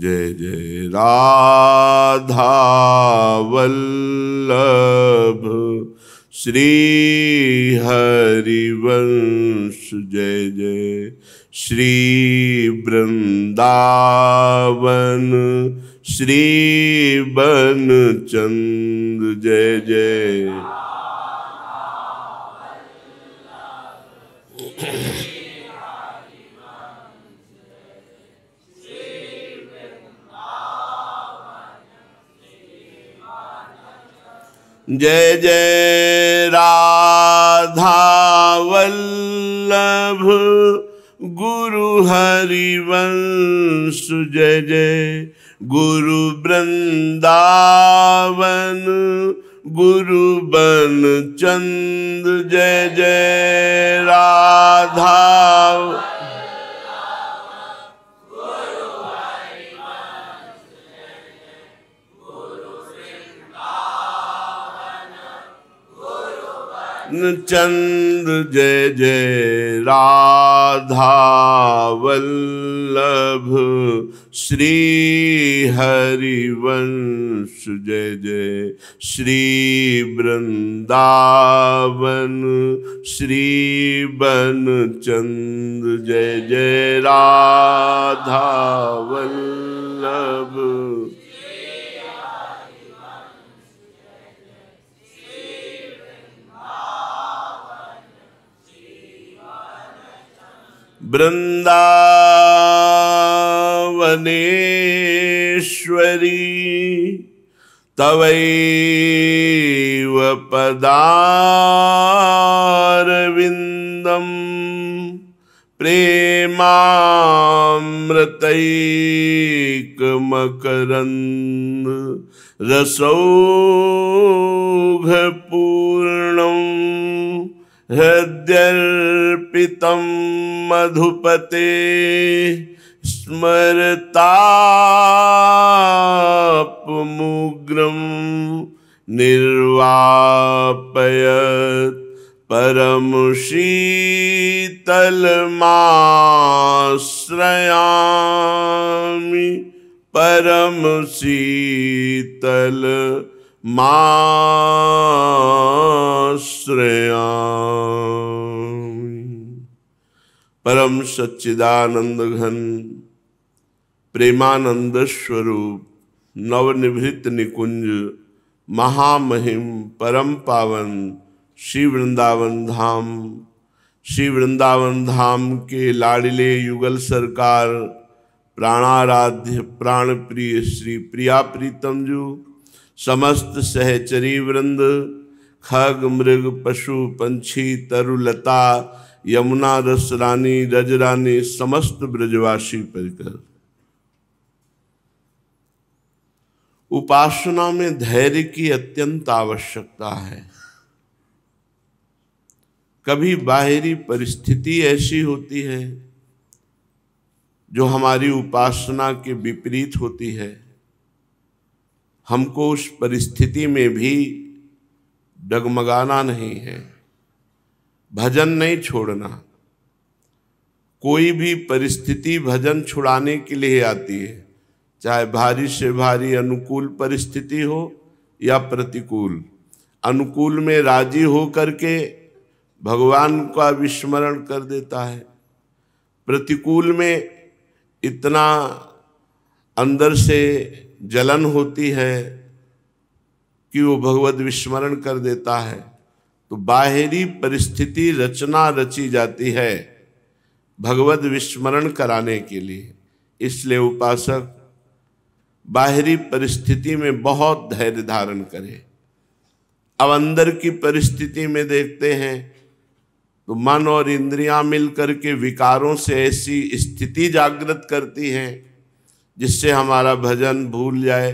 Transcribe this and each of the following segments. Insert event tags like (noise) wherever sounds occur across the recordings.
जय जय राधा वल्लभ श्री हरिवंश जय जय श्री वृंदावन श्री बन चंद जय जय जय जय राधावल्लभ गुरु हरिवंश जय जय गुरु वृंदावन गुरु बन चंद जय जय राधा चंद्र जय जय राधा वल्लभ श्री हरिवंश जय जय श्री वृंदावन श्री बन चंद्र जय जय राधा वल्लभ बृन्दावनेश्वरी पदारविन्दम् प्रेमामृतैकमकरन् रसौघपूर्णम् हृद्यर्पितं मधुपते स्मरतापमुग्रं निर्वापयत् परमशीतलमाश्रयामि परमशीतल माश्रयामि श्रेया परम सच्चिदानंद घन प्रेमानंद स्वरूप नवनिभृत निकुंज महामहिम परम पावन श्री वृंदावन धाम श्री वृंदावन धाम के लाडिले युगल सरकार प्राणाराध्य प्राण प्रिय श्री प्रिया प्रीतम जू समस्त सहचरी वृंद खग मृग पशु पंछी तरुलता यमुना रस रानी रज रानी समस्त ब्रजवासी परिकर उपासना में धैर्य की अत्यंत आवश्यकता है कभी बाहरी परिस्थिति ऐसी होती है जो हमारी उपासना के विपरीत होती है हमको उस परिस्थिति में भी डगमगाना नहीं है भजन नहीं छोड़ना कोई भी परिस्थिति भजन छुड़ाने के लिए आती है चाहे भारी से भारी अनुकूल परिस्थिति हो या प्रतिकूल अनुकूल में राजी हो करके भगवान का विस्मरण कर देता है प्रतिकूल में इतना अंदर से जलन होती है कि वो भगवत विस्मरण कर देता है तो बाहरी परिस्थिति रचना रची जाती है भगवत विस्मरण कराने के लिए इसलिए उपासक बाहरी परिस्थिति में बहुत धैर्य धारण करे अब अंदर की परिस्थिति में देखते हैं तो मन और इंद्रियां मिलकर के विकारों से ऐसी स्थिति जागृत करती हैं जिससे हमारा भजन भूल जाए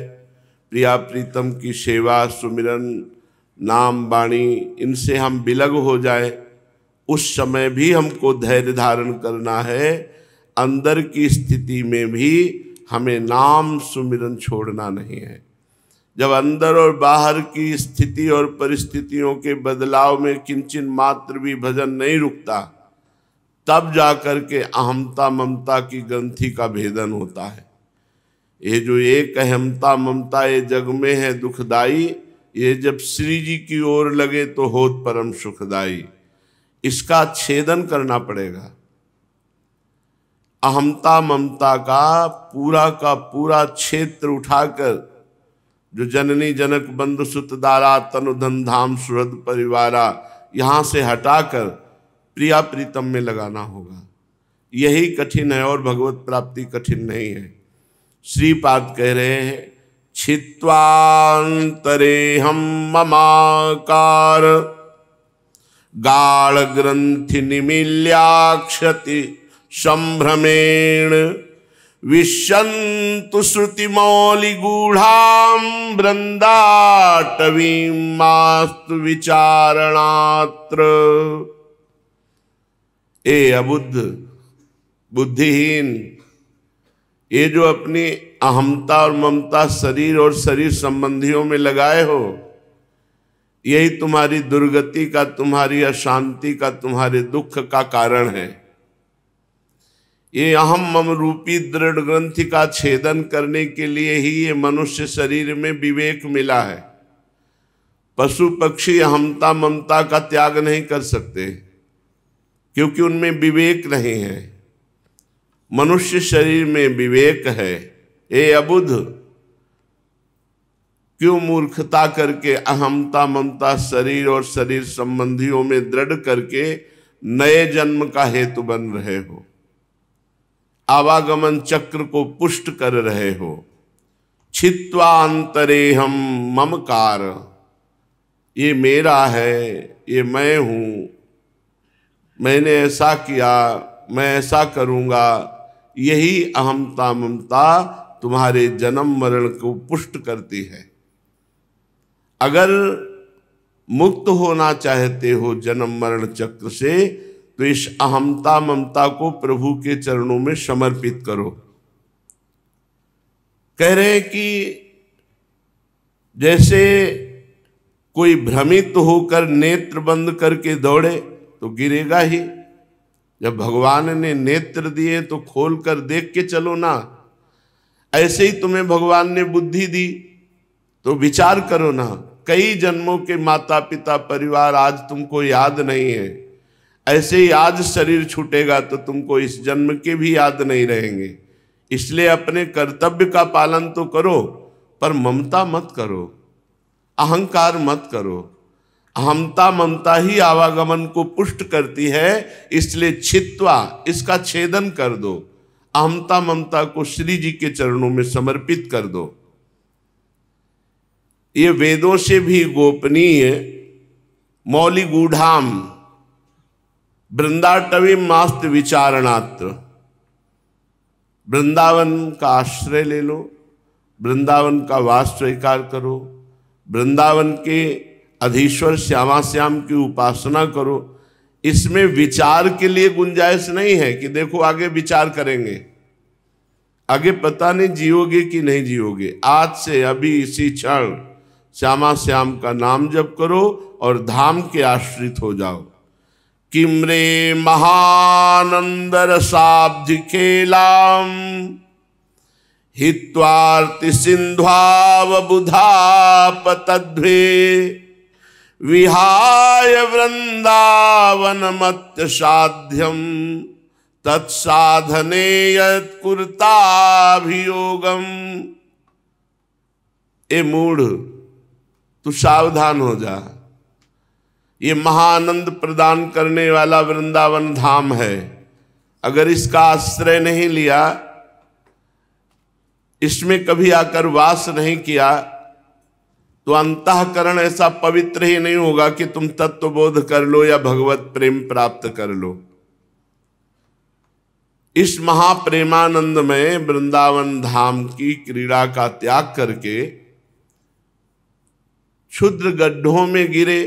प्रिया प्रीतम की सेवा सुमिरन नाम वाणी इनसे हम बिलग हो जाए उस समय भी हमको धैर्य धारण करना है अंदर की स्थिति में भी हमें नाम सुमिरन छोड़ना नहीं है जब अंदर और बाहर की स्थिति और परिस्थितियों के बदलाव में किंचन मात्र भी भजन नहीं रुकता तब जा कर के अहमता ममता की ग्रंथि का भेदन होता है ये जो एक अहमता ममता ये जग में है दुखदाई ये जब श्री जी की ओर लगे तो होत परम सुखदाई इसका छेदन करना पड़ेगा अहमता ममता का पूरा का पूरा क्षेत्र उठाकर जो जननी जनक बंधु सुत दारा तनुधन धाम सुहृद परिवारा यहां से हटाकर प्रिया प्रीतम में लगाना होगा यही कठिन है और भगवत प्राप्ति कठिन नहीं है श्रीपाद कह रहे हैं छित्वांतरे हम ममाकार गाढ़ ग्रंथि निमिल्याक्षति संभ्रमेण विशंतु श्रुतिमौलिगूढ़ाम वृंदाटवी मास्तु विचारणात्र ए अबुद्ध बुद्धिहीन ये जो अपनी अहमता और ममता शरीर और शरीर संबंधियों में लगाए हो यही तुम्हारी दुर्गति का तुम्हारी अशांति का तुम्हारे दुख का कारण है ये अहम मम रूपी दृढ़ ग्रंथि का छेदन करने के लिए ही ये मनुष्य शरीर में विवेक मिला है पशु पक्षी अहमता ममता का त्याग नहीं कर सकते क्योंकि उनमें विवेक नहीं है मनुष्य शरीर में विवेक है ए अबुध क्यों मूर्खता करके अहमता ममता शरीर और शरीर संबंधियों में दृढ़ करके नए जन्म का हेतु बन रहे हो आवागमन चक्र को पुष्ट कर रहे हो छित्वा अंतरे हम ममकार ये मेरा है ये मैं हूं मैंने ऐसा किया मैं ऐसा करूंगा यही अहमता ममता तुम्हारे जन्म मरण को पुष्ट करती है अगर मुक्त होना चाहते हो जन्म मरण चक्र से तो इस अहमता ममता को प्रभु के चरणों में समर्पित करो कह रहे हैं कि जैसे कोई भ्रमित होकर नेत्र बंद करके दौड़े तो गिरेगा ही जब भगवान ने नेत्र दिए तो खोल कर देख के चलो ना ऐसे ही तुम्हें भगवान ने बुद्धि दी तो विचार करो ना कई जन्मों के माता पिता परिवार आज तुमको याद नहीं है ऐसे ही आज शरीर छूटेगा तो तुमको इस जन्म के भी याद नहीं रहेंगे इसलिए अपने कर्तव्य का पालन तो करो पर ममता मत करो अहंकार मत करो हमता ममता ही आवागमन को पुष्ट करती है इसलिए छित्वा इसका छेदन कर दो अहमता ममता को श्री जी के चरणों में समर्पित कर दो ये वेदों से भी गोपनीय मौली गूढ़ाम वृंदाटवी मास्त विचारणात्र वृंदावन का आश्रय ले लो वृंदावन का वास स्वीकार करो वृंदावन के अधीश्वर श्यामा श्याम की उपासना करो इसमें विचार के लिए गुंजाइश नहीं है कि देखो आगे विचार करेंगे आगे पता नहीं जियोगे कि नहीं जियोगे आज से अभी इसी क्षण श्यामा श्याम का नाम जप करो और धाम के आश्रित हो जाओ किमरे महानंद रसाब्ध खेलाम हित्वार्ति सिंध्वाव बुधाप पतध्वे विहाय वृंदावन मत साध्यम तत्साधने यत्कुर्ताभियोगम ए मूढ़ तू सावधान हो जा ये महानंद प्रदान करने वाला वृंदावन धाम है अगर इसका आश्रय नहीं लिया इसमें कभी आकर वास नहीं किया तो अंतकरण ऐसा पवित्र ही नहीं होगा कि तुम तत्व बोध कर लो या भगवत प्रेम प्राप्त कर लो इस महाप्रेमानंद में वृंदावन धाम की क्रीड़ा का त्याग करके क्षुद्र गड्ढों में गिरे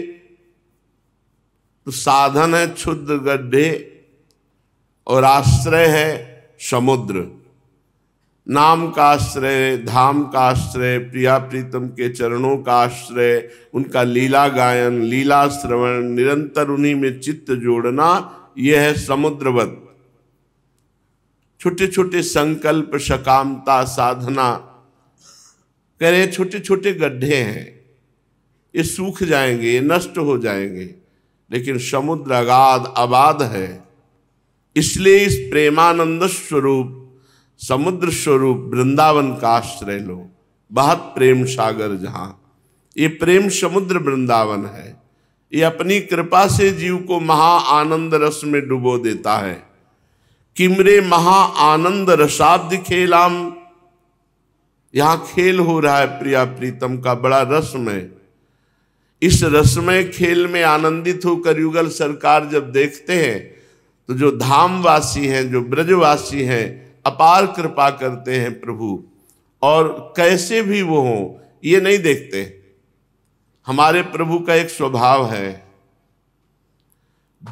तो साधन है क्षुद्र गड्ढे और आश्रय है समुद्र नाम का आश्रय धाम का आश्रय प्रिया प्रीतम के चरणों का आश्रय उनका लीला गायन लीला श्रवण निरंतर उन्हीं में चित्त जोड़ना यह है समुद्रवत छोटे छोटे संकल्प सकामता साधना कह रहे छोटे छोटे गड्ढे हैं ये सूख जाएंगे ये नष्ट हो जाएंगे लेकिन समुद्र अगाध आबाद है इसलिए इस प्रेमानंद स्वरूप समुद्र स्वरूप वृंदावन का आश्रय लो बहुत प्रेम सागर जहाँ ये प्रेम समुद्र वृंदावन है ये अपनी कृपा से जीव को महा आनंद रस में डुबो देता है किमरे महा आनंद रसाब्द खेलाम यहाँ खेल हो रहा है प्रिया प्रीतम का बड़ा रसमय इस रसमय खेल में आनंदित होकर युगल सरकार जब देखते हैं तो जो धामवासी हैं जो ब्रजवासी हैं अपार कृपा करते हैं प्रभु और कैसे भी वो हों ये नहीं देखते हमारे प्रभु का एक स्वभाव है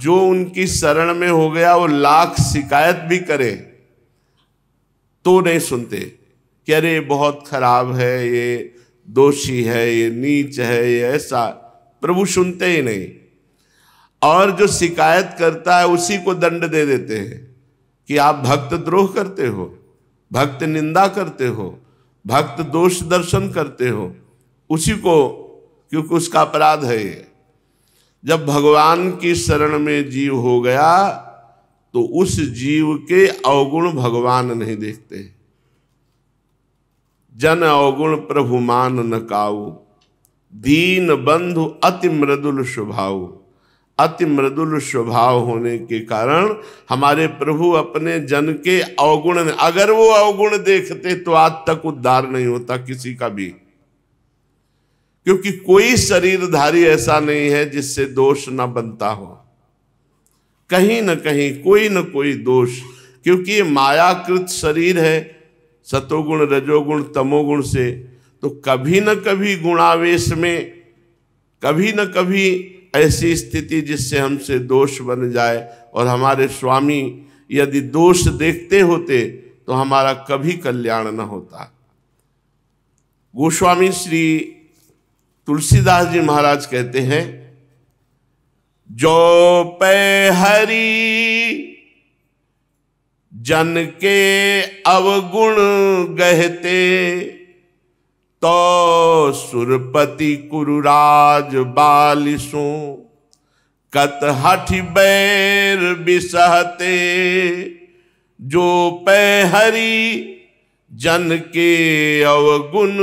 जो उनकी शरण में हो गया वो लाख शिकायत भी करे तो नहीं सुनते कि अरे बहुत खराब है ये दोषी है ये नीच है ये ऐसा प्रभु सुनते ही नहीं और जो शिकायत करता है उसी को दंड दे देते हैं कि आप भक्त द्रोह करते हो भक्त निंदा करते हो भक्त दोष दर्शन करते हो उसी को क्योंकि उसका अपराध है ये जब भगवान की शरण में जीव हो गया तो उस जीव के अवगुण भगवान नहीं देखते जन अवगुण प्रभु मान न काऊ दीन बंधु अति मृदुल स्वभाऊ अति मृदुल स्वभाव होने के कारण हमारे प्रभु अपने जन के अवगुण अगर वो अवगुण देखते तो आज तक उद्धार नहीं होता किसी का भी क्योंकि कोई शरीरधारी ऐसा नहीं है जिससे दोष ना बनता हो कहीं ना कहीं कोई ना कोई दोष क्योंकि ये मायाकृत शरीर है सतोगुण रजोगुण तमोगुण से तो कभी न कभी गुणावेश में कभी न कभी ऐसी स्थिति जिससे हमसे दोष बन जाए और हमारे स्वामी यदि दोष देखते होते तो हमारा कभी कल्याण न होता गोस्वामी श्री तुलसीदास जी महाराज कहते हैं जो पे हरी जन के अवगुण गहते तो सुरपति कुरुराज बालिशो कत हठ बैर बिसहते जो पैहरी जन के अवगुण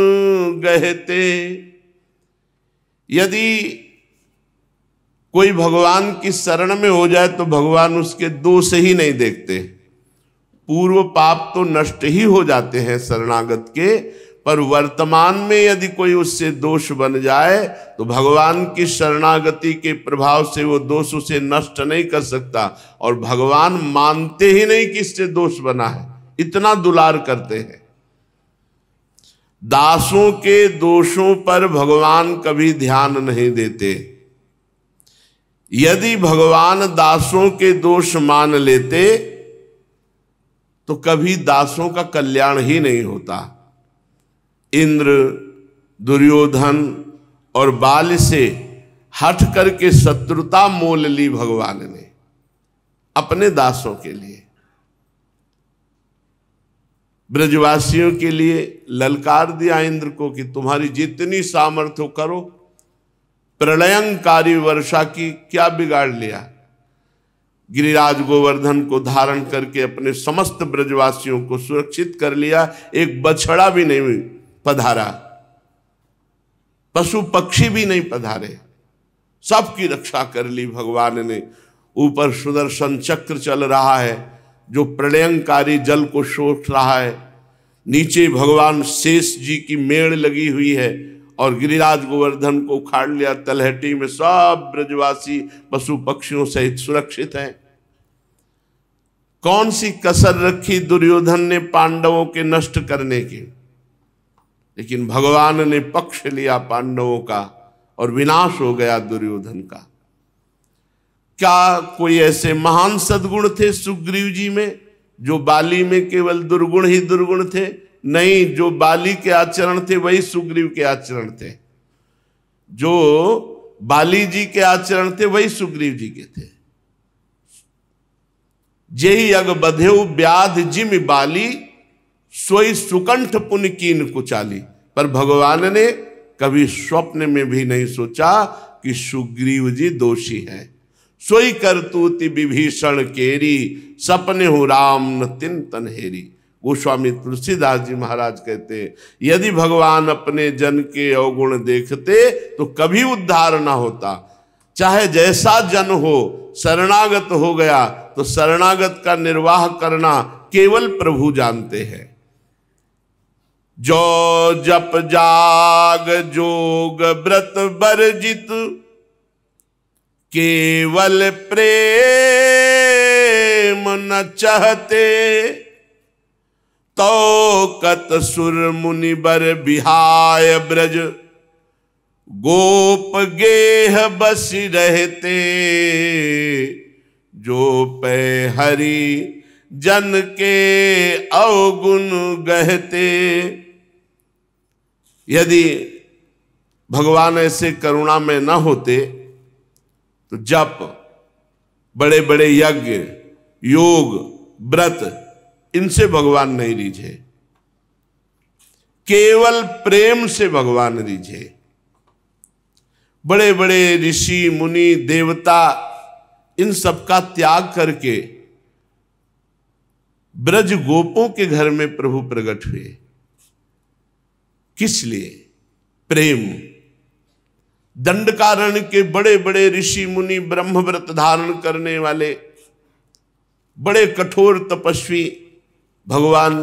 गहते यदि कोई भगवान की शरण में हो जाए तो भगवान उसके दोष ही नहीं देखते पूर्व पाप तो नष्ट ही हो जाते हैं शरणागत के पर वर्तमान में यदि कोई उससे दोष बन जाए तो भगवान की शरणागति के प्रभाव से वो दोष उसे नष्ट नहीं कर सकता और भगवान मानते ही नहीं कि इससे दोष बना है इतना दुलार करते हैं दासों के दोषों पर भगवान कभी ध्यान नहीं देते यदि भगवान दासों के दोष मान लेते तो कभी दासों का कल्याण ही नहीं होता इंद्र दुर्योधन और बाल से हट करके शत्रुता मोल ली भगवान ने अपने दासों के लिए ब्रजवासियों के लिए ललकार दिया इंद्र को कि तुम्हारी जितनी सामर्थ्य करो प्रलयंकारी वर्षा की क्या बिगाड़ लिया गिरिराज गोवर्धन को धारण करके अपने समस्त ब्रजवासियों को सुरक्षित कर लिया एक बछड़ा भी नहीं हुई पधारा पशु पक्षी भी नहीं पधारे सबकी रक्षा कर ली भगवान ने ऊपर सुदर्शन चक्र चल रहा है जो प्रलयंकारी जल को सोच रहा है नीचे भगवान शेष जी की मेड़ लगी हुई है और गिरिराज गोवर्धन को उखाड़ लिया तलहटी में सब ब्रजवासी पशु पक्षियों सहित सुरक्षित हैं कौन सी कसर रखी दुर्योधन ने पांडवों के नष्ट करने की लेकिन भगवान ने पक्ष लिया पांडवों का और विनाश हो गया दुर्योधन का क्या कोई ऐसे महान सदगुण थे सुग्रीव जी में जो बाली में केवल दुर्गुण ही दुर्गुण थे नहीं जो बाली के आचरण थे वही सुग्रीव के आचरण थे जो बाली जी के आचरण थे वही सुग्रीव जी के थे जय अग बधे व्याध जिम बाली सोई सुकंठ पुन कीन कुचाली पर भगवान ने कभी स्वप्न में भी नहीं सोचा कि सुग्रीव जी दोषी है सोई करतूति विभीषण केरी सपने हो राम नितिन तनहेरी गोस्वामी तुलसीदास जी महाराज कहते यदि भगवान अपने जन के अवगुण देखते तो कभी उद्धार ना होता चाहे जैसा जन हो शरणागत हो गया तो शरणागत का निर्वाह करना केवल प्रभु जानते हैं जो जप जाग जोग व्रत वर्जित केवल प्रेम न चहते तो कत सुर मुनि बर बिहाय ब्रज गोप गेह बस रहते जो पे हरी जन के अवगुण गहते यदि भगवान ऐसे करुणा में न होते तो जप बड़े बड़े यज्ञ योग व्रत इनसे भगवान नहीं रीझे केवल प्रेम से भगवान रीझे बड़े बड़े ऋषि मुनि देवता इन सब का त्याग करके ब्रज गोपों के घर में प्रभु प्रकट हुए किस लिए प्रेम दंडकारण्य के बड़े बड़े ऋषि मुनि ब्रह्मव्रत धारण करने वाले बड़े कठोर तपस्वी भगवान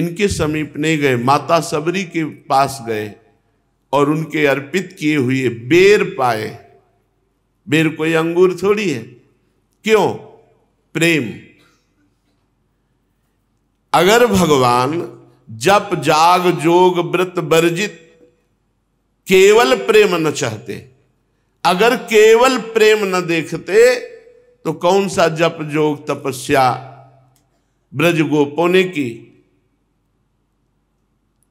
इनके समीप नहीं गए माता सबरी के पास गए और उनके अर्पित किए हुए बेर पाए बेर कोई अंगूर थोड़ी है क्यों प्रेम अगर भगवान जप जाग जोग व्रत वर्जित केवल प्रेम न चाहते अगर केवल प्रेम न देखते तो कौन सा जप जोग तपस्या ब्रज गोपो ने की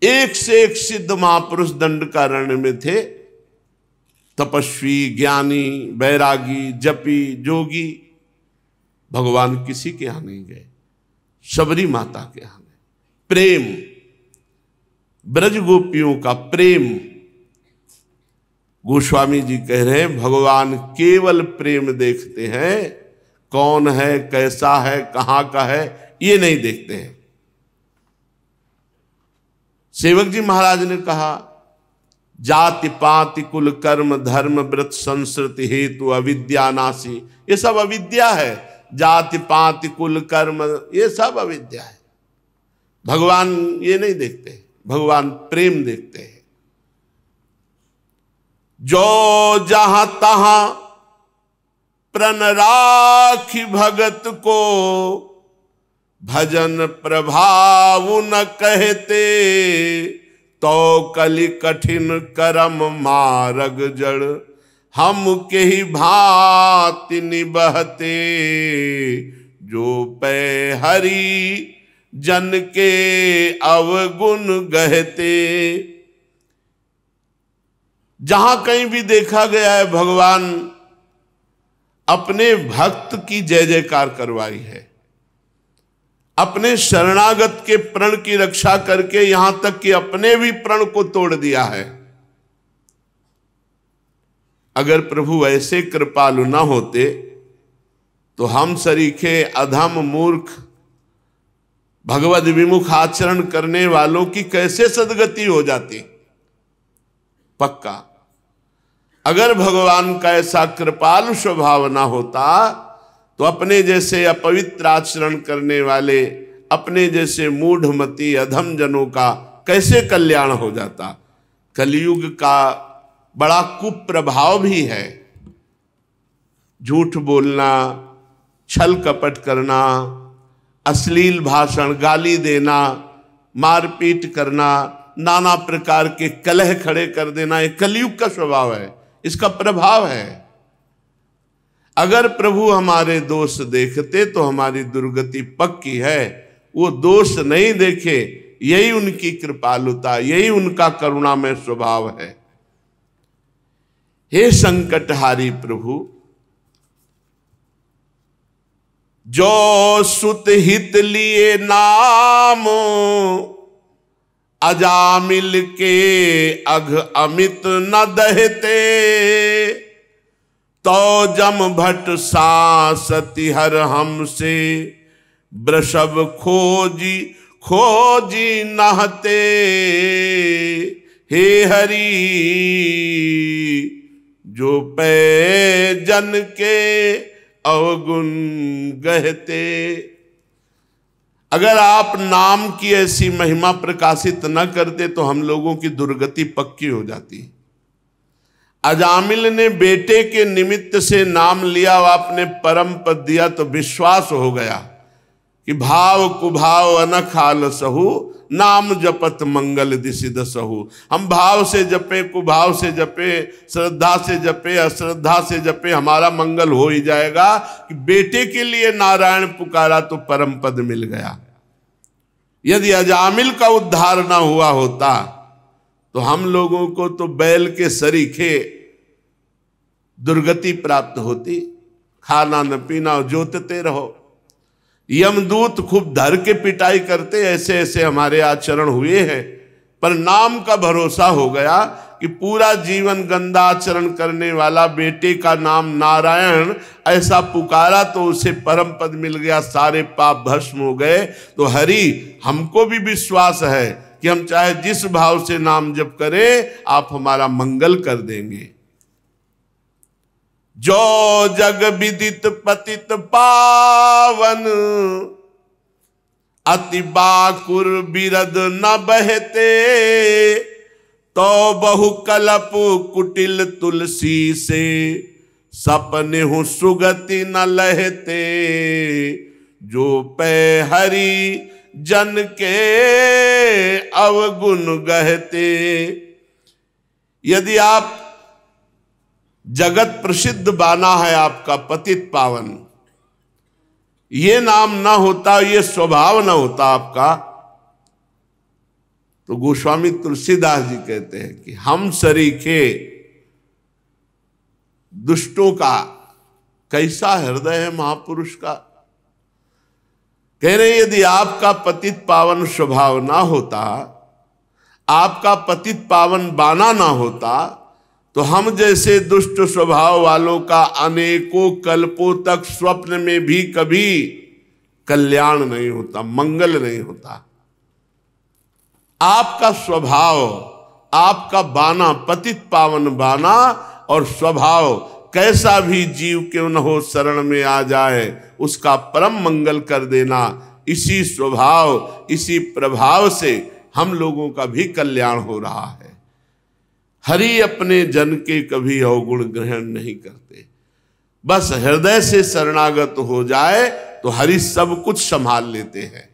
एक से एक सिद्ध महापुरुष दंड कारण में थे तपस्वी ज्ञानी बैरागी जपी जोगी भगवान किसी के यहां नहीं गए शबरी माता के यहां प्रेम ब्रज गोपियों का प्रेम गोस्वामी जी कह रहे हैं भगवान केवल प्रेम देखते हैं कौन है कैसा है कहां का है ये नहीं देखते हैं सेवक जी महाराज ने कहा जाति पाति कुल कर्म धर्म व्रत संस्कृति हेतु अविद्या नाशी ये सब अविद्या है जाति पाति कुल कर्म ये सब अविद्या है भगवान ये नहीं देखते भगवान प्रेम देखते हैं जो जहां तहा प्रण राख भगत को भजन प्रभाव न कहते तो कलि कठिन करम मारग जड़ हम के ही भाति निबहते जो पे हरी जन के अवगुण गहते जहां कहीं भी देखा गया है भगवान अपने भक्त की जय जयकार करवाई है अपने शरणागत के प्रण की रक्षा करके यहां तक कि अपने भी प्रण को तोड़ दिया है अगर प्रभु ऐसे कृपालु ना होते तो हम सरीखे अधम मूर्ख भगवत विमुख आचरण करने वालों की कैसे सदगति हो जाती पक्का अगर भगवान का ऐसा कृपालु स्वभाव ना होता तो अपने जैसे अपवित्र आचरण करने वाले अपने जैसे मूढ़मती अधम जनों का कैसे कल्याण हो जाता कलयुग का बड़ा कुप्रभाव भी है झूठ बोलना छल कपट करना अश्लील भाषण गाली देना मारपीट करना नाना प्रकार के कलह खड़े कर देना ये कलयुग का स्वभाव है इसका प्रभाव है अगर प्रभु हमारे दोष देखते तो हमारी दुर्गति पक्की है वो दोष नहीं देखे यही उनकी कृपालुता यही उनका करुणामय स्वभाव है हे संकटहारी प्रभु जो सुत हित लिए नाम अजामिल के अघ अमित न दहते तो जम भट सासती हर हमसे वृषभ खोजी खोजी नहते हे हरि जो पै जन के अवगुण गहते अगर आप नाम की ऐसी महिमा प्रकाशित न करते तो हम लोगों की दुर्गति पक्की हो जाती अजामिल ने बेटे के निमित्त से नाम लिया और आपने परम पद दिया तो विश्वास हो गया कि भाव कुभाव अनखाल सहु नाम जपत मंगल दिशि दसहु हम भाव से जपे कुभाव से जपे श्रद्धा से जपे अश्रद्धा से जपे हमारा मंगल हो ही जाएगा कि बेटे के लिए नारायण पुकारा तो परम पद मिल गया यदि अजामिल का उद्धार ना हुआ होता तो हम लोगों को तो बैल के सरीखे दुर्गति प्राप्त होती खाना न पीना जोतते रहो यमदूत खूब धर के पिटाई करते ऐसे ऐसे हमारे आचरण हुए हैं पर नाम का भरोसा हो गया कि पूरा जीवन गंदा आचरण करने वाला बेटे का नाम नारायण ऐसा पुकारा तो उसे परम पद मिल गया सारे पाप भस्म हो गए तो हरि हमको भी विश्वास है कि हम चाहे जिस भाव से नाम जप करें आप हमारा मंगल कर देंगे जो जग विदित पतित पावन अति बाकुर बिरद न बहते तो बहु कलप कुटिल तुलसी से सपने हु सुगति न लहते जो पे हरि जन के अवगुण गहते यदि आप जगत प्रसिद्ध बाना है आपका पतित पावन ये नाम ना होता ये स्वभाव ना होता आपका तो गोस्वामी तुलसीदास जी कहते हैं कि हम सरीखे दुष्टों का कैसा हृदय है महापुरुष का कह रहे यदि आपका पतित पावन स्वभाव ना होता आपका पतित पावन बाना ना होता तो हम जैसे दुष्ट स्वभाव वालों का अनेकों कल्पों तक स्वप्न में भी कभी कल्याण नहीं होता मंगल नहीं होता आपका स्वभाव आपका बाना पतित पावन बाना और स्वभाव कैसा भी जीव क्यों न हो शरण में आ जाए उसका परम मंगल कर देना इसी स्वभाव इसी प्रभाव से हम लोगों का भी कल्याण हो रहा है हरि अपने जन के कभी अवगुण ग्रहण नहीं करते बस हृदय से शरणागत हो जाए तो हरि सब कुछ संभाल लेते हैं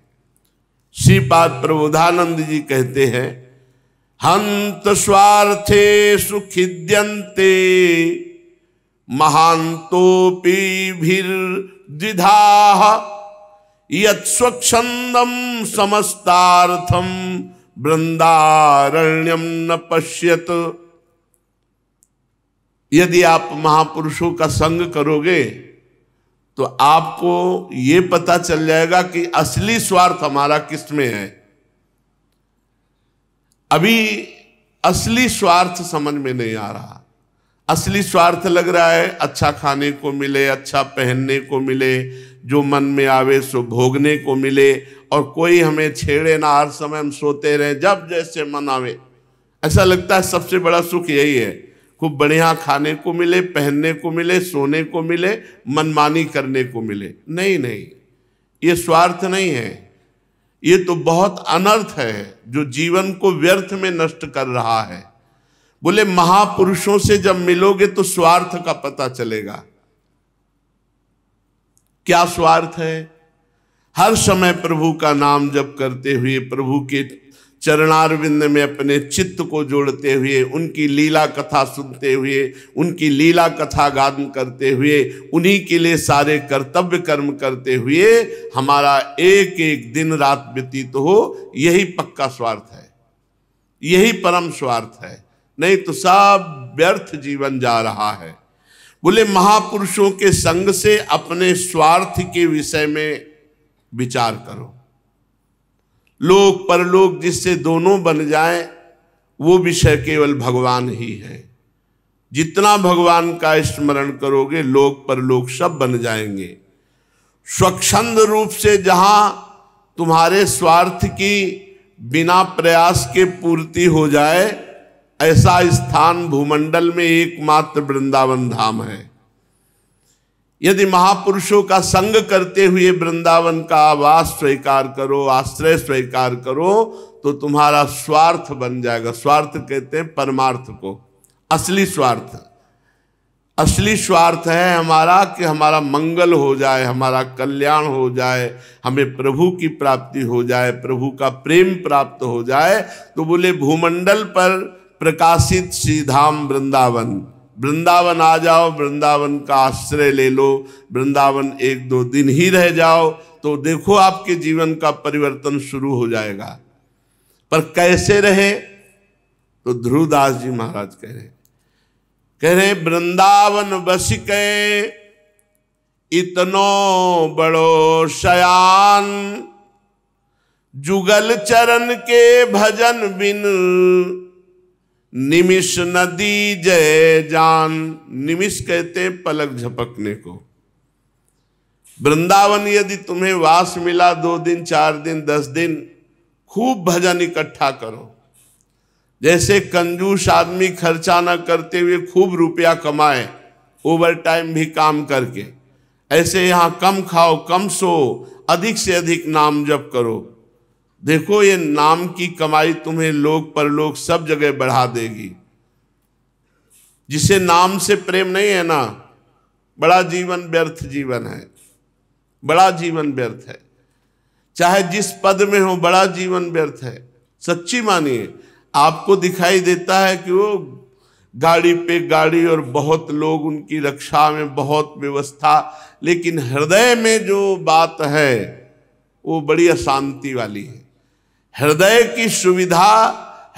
श्रीपाद प्रबोधानंद जी कहते हैं हंत स्वार्थे सुखिद्यंते महानोपी भीर द्विधा यक्षंदम समस्तार्थम वृंदारण्यम न पश्यत यदि आप महापुरुषों का संग करोगे तो आपको ये पता चल जाएगा कि असली स्वार्थ हमारा किस में है अभी असली स्वार्थ समझ में नहीं आ रहा असली स्वार्थ लग रहा है अच्छा खाने को मिले अच्छा पहनने को मिले जो मन में आवे सो भोगने को मिले और कोई हमें छेड़े ना हर समय हम सोते रहे जब जैसे मन आवे ऐसा लगता है सबसे बड़ा सुख यही है खूब बढ़िया खाने को मिले पहनने को मिले सोने को मिले मनमानी करने को मिले नहीं नहीं ये स्वार्थ नहीं है ये तो बहुत अनर्थ है जो जीवन को व्यर्थ में नष्ट कर रहा है बोले महापुरुषों से जब मिलोगे तो स्वार्थ का पता चलेगा क्या स्वार्थ है हर समय प्रभु का नाम जप करते हुए प्रभु के चरणारविंद में अपने चित्त को जोड़ते हुए उनकी लीला कथा सुनते हुए उनकी लीला कथा गान करते हुए उन्हीं के लिए सारे कर्तव्य कर्म करते हुए हमारा एक एक दिन रात व्यतीत हो यही पक्का स्वार्थ है यही परम स्वार्थ है नहीं तो सब व्यर्थ जीवन जा रहा है बोले महापुरुषों के संग से अपने स्वार्थ के विषय में विचार करो लोक परलोक जिससे दोनों बन जाए वो विषय केवल भगवान ही है जितना भगवान का स्मरण करोगे लोक परलोक सब बन जाएंगे स्वच्छंद रूप से जहां तुम्हारे स्वार्थ की बिना प्रयास के पूर्ति हो जाए ऐसा स्थान भूमंडल में एकमात्र वृंदावन धाम है यदि महापुरुषों का संग करते हुए वृंदावन का आवास स्वीकार करो आश्रय स्वीकार करो तो तुम्हारा स्वार्थ बन जाएगा स्वार्थ कहते हैं परमार्थ को असली स्वार्थ असली स्वार्थ है हमारा कि हमारा मंगल हो जाए हमारा कल्याण हो जाए हमें प्रभु की प्राप्ति हो जाए प्रभु का प्रेम प्राप्त हो जाए तो बोले भूमंडल पर प्रकाशित श्रीधाम वृंदावन वृंदावन आ जाओ वृंदावन का आश्रय ले लो वृंदावन एक दो दिन ही रह जाओ तो देखो आपके जीवन का परिवर्तन शुरू हो जाएगा पर कैसे रहे तो ध्रुवदास जी महाराज कह रहे कह रहे वृंदावन बस के इतनो बड़ो शयान जुगल चरण के भजन बिन निमिष नदी जय जान निमिष कहते हैं पलक झपकने को वृंदावन यदि तुम्हें वास मिला दो दिन चार दिन दस दिन खूब भजन इकट्ठा करो जैसे कंजूस आदमी खर्चा ना करते हुए खूब रुपया कमाए ओवर टाइम भी काम करके ऐसे यहाँ कम खाओ कम सो अधिक से अधिक नाम जप करो देखो ये नाम की कमाई तुम्हें लोग परलोक सब जगह बढ़ा देगी जिसे नाम से प्रेम नहीं है ना बड़ा जीवन व्यर्थ जीवन है बड़ा जीवन व्यर्थ है चाहे जिस पद में हो बड़ा जीवन व्यर्थ है सच्ची मानिए आपको दिखाई देता है कि वो गाड़ी पे गाड़ी और बहुत लोग उनकी रक्षा में बहुत व्यवस्था लेकिन हृदय में जो बात है वो बड़ी अशांति वाली है हृदय की सुविधा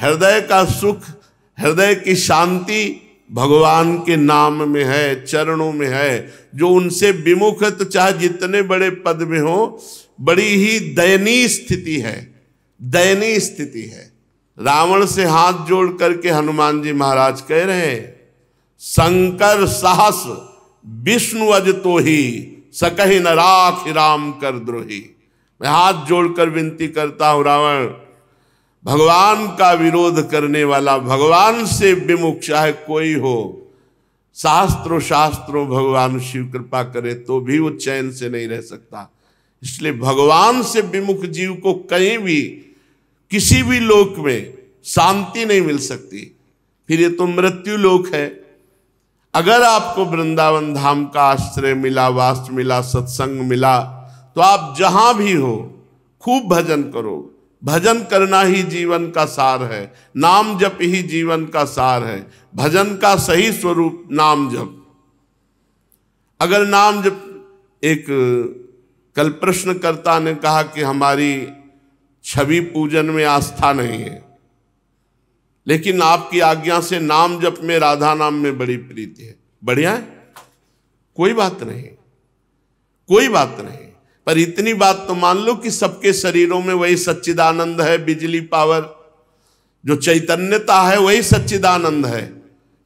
हृदय का सुख हृदय की शांति भगवान के नाम में है चरणों में है जो उनसे विमुख तो चाहे जितने बड़े पद में हो बड़ी ही दयनीय स्थिति है दयनीय स्थिति है रावण से हाथ जोड़ करके हनुमान जी महाराज कह रहे हैं शंकर साहस विष्णु अज तो ही सकही न राख राम कर द्रोही मैं हाथ जोड़कर विनती करता हूं रावण भगवान का विरोध करने वाला भगवान से विमुख चाहे कोई हो शास्त्रों शास्त्रों भगवान शिव कृपा करे तो भी वो चैन से नहीं रह सकता इसलिए भगवान से विमुख जीव को कहीं भी किसी भी लोक में शांति नहीं मिल सकती फिर ये तो मृत्यु लोक है अगर आपको वृंदावन धाम का आश्रय मिला वास्तव मिला सत्संग मिला तो आप जहां भी हो खूब भजन करो भजन करना ही जीवन का सार है नाम जप ही जीवन का सार है भजन का सही स्वरूप नाम जप अगर नाम जप एक कल प्रश्नकर्ता ने कहा कि हमारी छवि पूजन में आस्था नहीं है लेकिन आपकी आज्ञा से नाम जप में राधा नाम में बड़ी प्रीति है बढ़िया है कोई बात नहीं कोई बात नहीं पर इतनी बात तो मान लो कि सबके शरीरों में वही सच्चिदानंद है बिजली पावर जो चैतन्यता है वही सच्चिदानंद है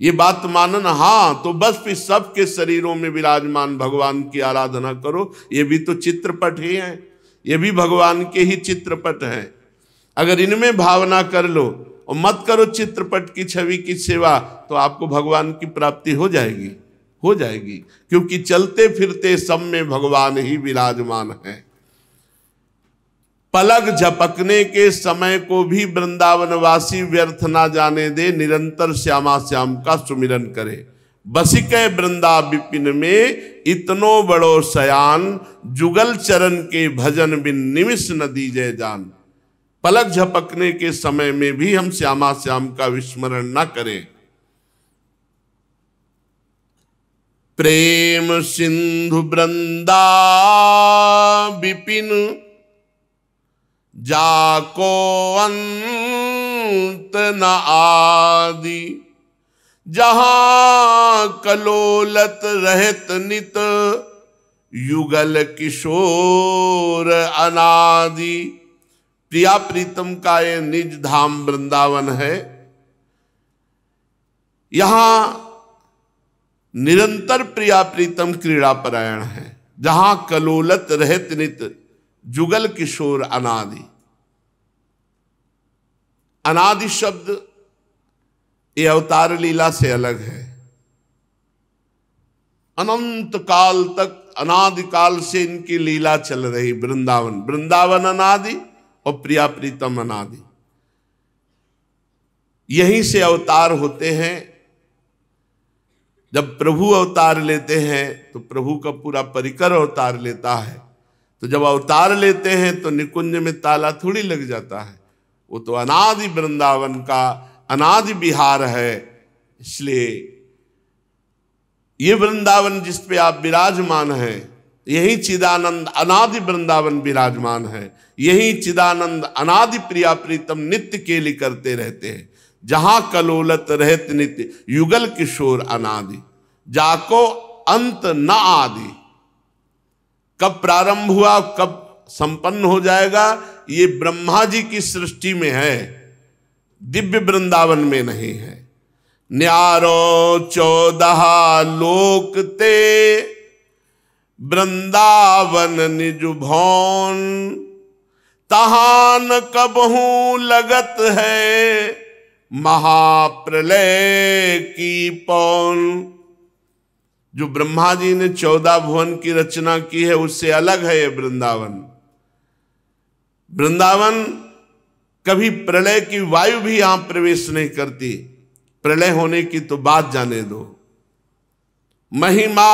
ये बात मानना हाँ तो बस फिर सबके शरीरों में विराजमान भगवान की आराधना करो ये भी तो चित्रपट ही हैं ये भी भगवान के ही चित्रपट हैं अगर इनमें भावना कर लो और मत करो चित्रपट की छवि की सेवा तो आपको भगवान की प्राप्ति हो जाएगी हो जाएगी क्योंकि चलते फिरते सब में भगवान ही विराजमान है पलक झपकने के समय को भी वृंदावनवासी व्यर्थ ना जाने दे निरंतर श्यामा श्याम का सुमिरन करे बसिक वृंदा विपिन में इतनो बड़ो सयान जुगल चरण के भजन बिन निमिष न दीजे जान पलक झपकने के समय में भी हम श्यामा श्याम का विस्मरण न करें प्रेम सिंधु वृंदा विपिन जाको अंत न आदि जहां कलोलत रहत नित युगल किशोर अनादि प्रिया प्रीतम का ये निज धाम वृंदावन है यहां निरंतर प्रिया प्रीतम क्रीड़ा परायण है जहां कलोलत रहित नित जुगल किशोर अनादि अनादि शब्द ये अवतार लीला से अलग है अनंत काल तक अनादि काल से इनकी लीला चल रही वृंदावन वृंदावन अनादि और प्रिया प्रीतम अनादि यहीं से अवतार होते हैं जब प्रभु अवतार लेते हैं तो प्रभु का पूरा परिकर अवतार लेता है तो जब अवतार लेते हैं तो निकुंज में ताला थोड़ी लग जाता है वो तो अनादि वृंदावन का अनादि बिहार है इसलिए ये वृंदावन जिस पे आप विराजमान हैं यही चिदानंद अनादि वृंदावन विराजमान है यही चिदानंद अनादि प्रिया प्रीतम नित्य के लिए करते रहते हैं जहां कलोलत रहत नित्य युगल किशोर अनादि जाको अंत न आदि कब प्रारंभ हुआ कब संपन्न हो जाएगा ये ब्रह्मा जी की सृष्टि में है दिव्य वृंदावन में नहीं है न्यारो चौदह लोक ते वृंदावन निज भौन तहान कबहू लगत है महाप्रलय की पौन जो ब्रह्मा जी ने चौदह भुवन की रचना की है उससे अलग है ये वृंदावन वृंदावन कभी प्रलय की वायु भी यहां प्रवेश नहीं करती प्रलय होने की तो बात जाने दो महिमा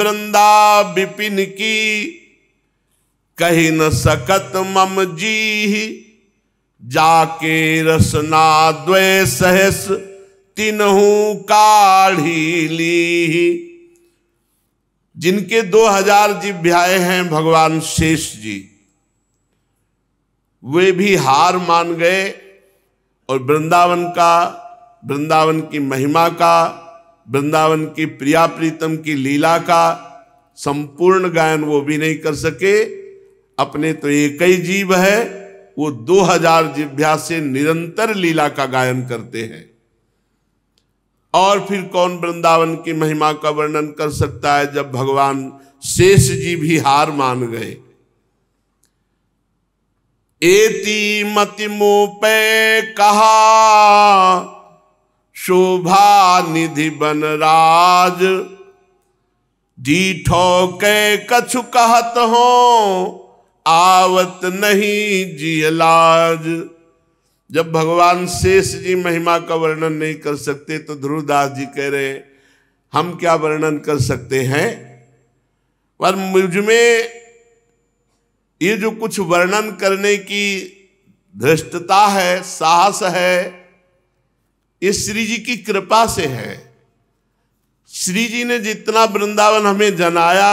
वृंदा विपिन की कही न सकत मम जी ही जाके रसना द्वे सहस तिनहू काढ़ी ली जिनके दो हजार जिभ्याएं हैं भगवान शेष जी वे भी हार मान गए और वृंदावन का वृंदावन की महिमा का वृंदावन की प्रिया प्रीतम की लीला का संपूर्ण गायन वो भी नहीं कर सके अपने तो एक ही जीव है वो 2000 जिभ्या से निरंतर लीला का गायन करते हैं और फिर कौन वृंदावन की महिमा का वर्णन कर सकता है जब भगवान शेष जी भी हार मान गए एति मोपे कहा शोभा निधि बनराज जी ठोके कछु कहत हों आवत नहीं लाज जब भगवान शेष जी महिमा का वर्णन नहीं कर सकते तो ध्रुवदास जी कह रहे हम क्या वर्णन कर सकते हैं पर मुझमें ये जो कुछ वर्णन करने की धृष्टता है साहस है ये श्री जी की कृपा से है श्री जी ने जितना वृंदावन हमें जनाया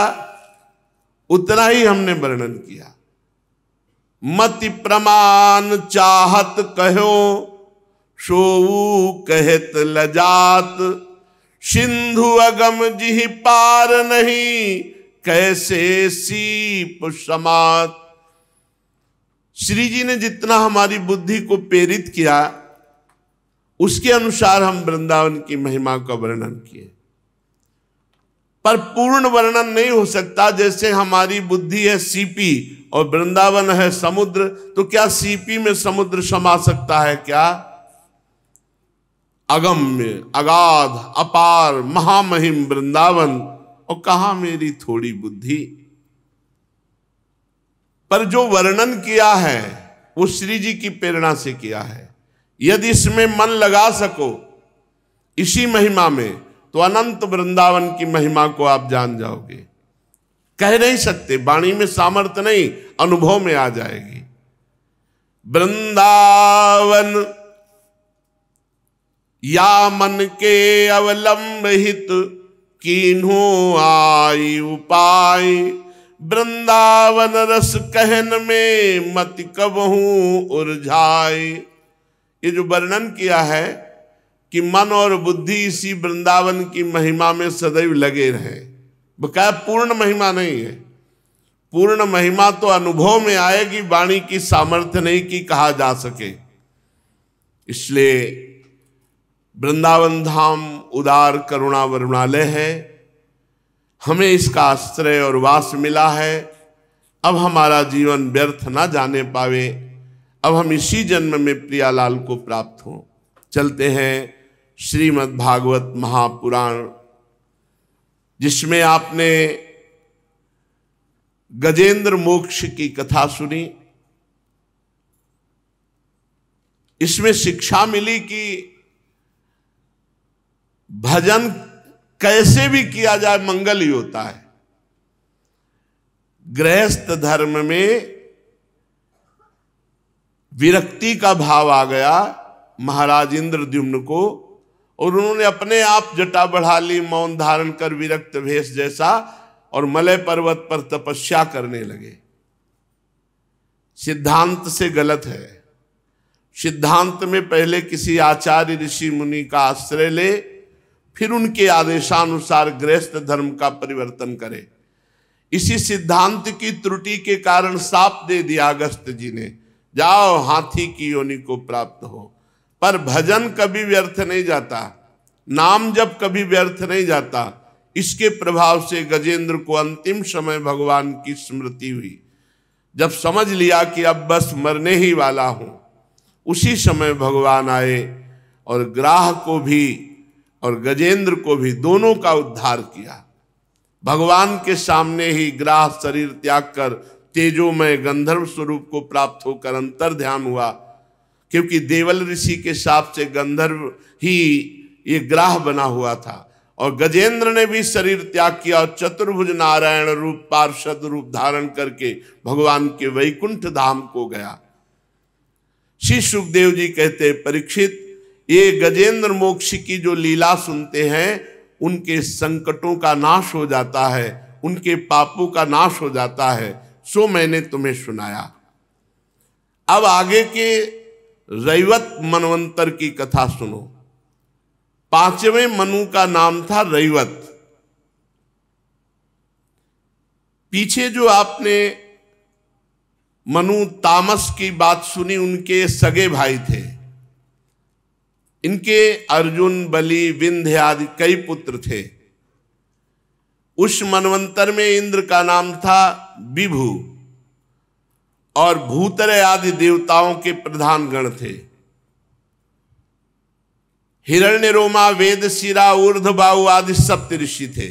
उतना ही हमने वर्णन किया मति प्रमाण चाहत कहो सोऊ कहत लजात सिंधु अगम जिह पार नहीं कैसे सीप समात श्री जी ने जितना हमारी बुद्धि को प्रेरित किया उसके अनुसार हम वृंदावन की महिमा का वर्णन किए पर पूर्ण वर्णन नहीं हो सकता जैसे हमारी बुद्धि है सीपी और वृंदावन है समुद्र तो क्या सीपी में समुद्र समा सकता है क्या अगम्य अगाध अपार महामहिम वृंदावन और कहा मेरी थोड़ी बुद्धि पर जो वर्णन किया है वो श्री जी की प्रेरणा से किया है यदि इसमें मन लगा सको इसी महिमा में तो अनंत वृंदावन की महिमा को आप जान जाओगे कह नहीं सकते वाणी में सामर्थ्य नहीं अनुभव में आ जाएगी वृंदावन या मन के अवलंब हित किन्हो आई उपाय वृंदावन रस कहन में मत कबहू उर्झाई ये जो वर्णन किया है कि मन और बुद्धि इसी वृंदावन की महिमा में सदैव लगे रहें बका पूर्ण महिमा नहीं है पूर्ण महिमा तो अनुभव में आएगी वाणी की सामर्थ्य नहीं की कहा जा सके इसलिए वृंदावन धाम उदार करुणा वरुणालय है हमें इसका आश्रय और वास मिला है अब हमारा जीवन व्यर्थ ना जाने पावे अब हम इसी जन्म में प्रियालाल को प्राप्त हों चलते हैं श्रीमद् भागवत महापुराण जिसमें आपने गजेंद्र मोक्ष की कथा सुनी इसमें शिक्षा मिली कि भजन कैसे भी किया जाए मंगल ही होता है गृहस्थ धर्म में विरक्ति का भाव आ गया महाराज इंद्र को और उन्होंने अपने आप जटा बढ़ा ली मौन धारण कर विरक्त भेष जैसा और मलय पर्वत पर तपस्या करने लगे सिद्धांत से गलत है सिद्धांत में पहले किसी आचार्य ऋषि मुनि का आश्रय ले फिर उनके आदेशानुसार गृहस्थ धर्म का परिवर्तन करे इसी सिद्धांत की त्रुटि के कारण साप दे दिया अगस्त जी ने जाओ हाथी की योनि को प्राप्त हो पर भजन कभी व्यर्थ नहीं जाता नाम जब कभी व्यर्थ नहीं जाता इसके प्रभाव से गजेंद्र को अंतिम समय भगवान की स्मृति हुई जब समझ लिया कि अब बस मरने ही वाला हूं उसी समय भगवान आए और ग्राह को भी और गजेंद्र को भी दोनों का उद्धार किया भगवान के सामने ही ग्राह शरीर त्याग कर तेजोमय गंधर्व स्वरूप को प्राप्त होकर अंतर ध्यान हुआ क्योंकि देवल ऋषि के साप से गंधर्व ही ये ग्राह बना हुआ था और गजेंद्र ने भी शरीर त्याग किया और चतुर्भुज नारायण रूप पार्षद रूप धारण करके भगवान के वैकुंठ धाम को गया श्री सुखदेव जी कहते परीक्षित ये गजेंद्र मोक्ष की जो लीला सुनते हैं उनके संकटों का नाश हो जाता है उनके पापों का नाश हो जाता है सो मैंने तुम्हें सुनाया अब आगे के रैवत मनवंतर की कथा सुनो पांचवें मनु का नाम था रैवत पीछे जो आपने मनु तामस की बात सुनी उनके सगे भाई थे इनके अर्जुन बलि विंध्य आदि कई पुत्र थे उस मनवंतर में इंद्र का नाम था विभू और भूतरे आदि देवताओं के प्रधान गण थे हिरण्य रोमा वेद शिरा ऊर्ध बाहु आदि सप्त ऋषि थे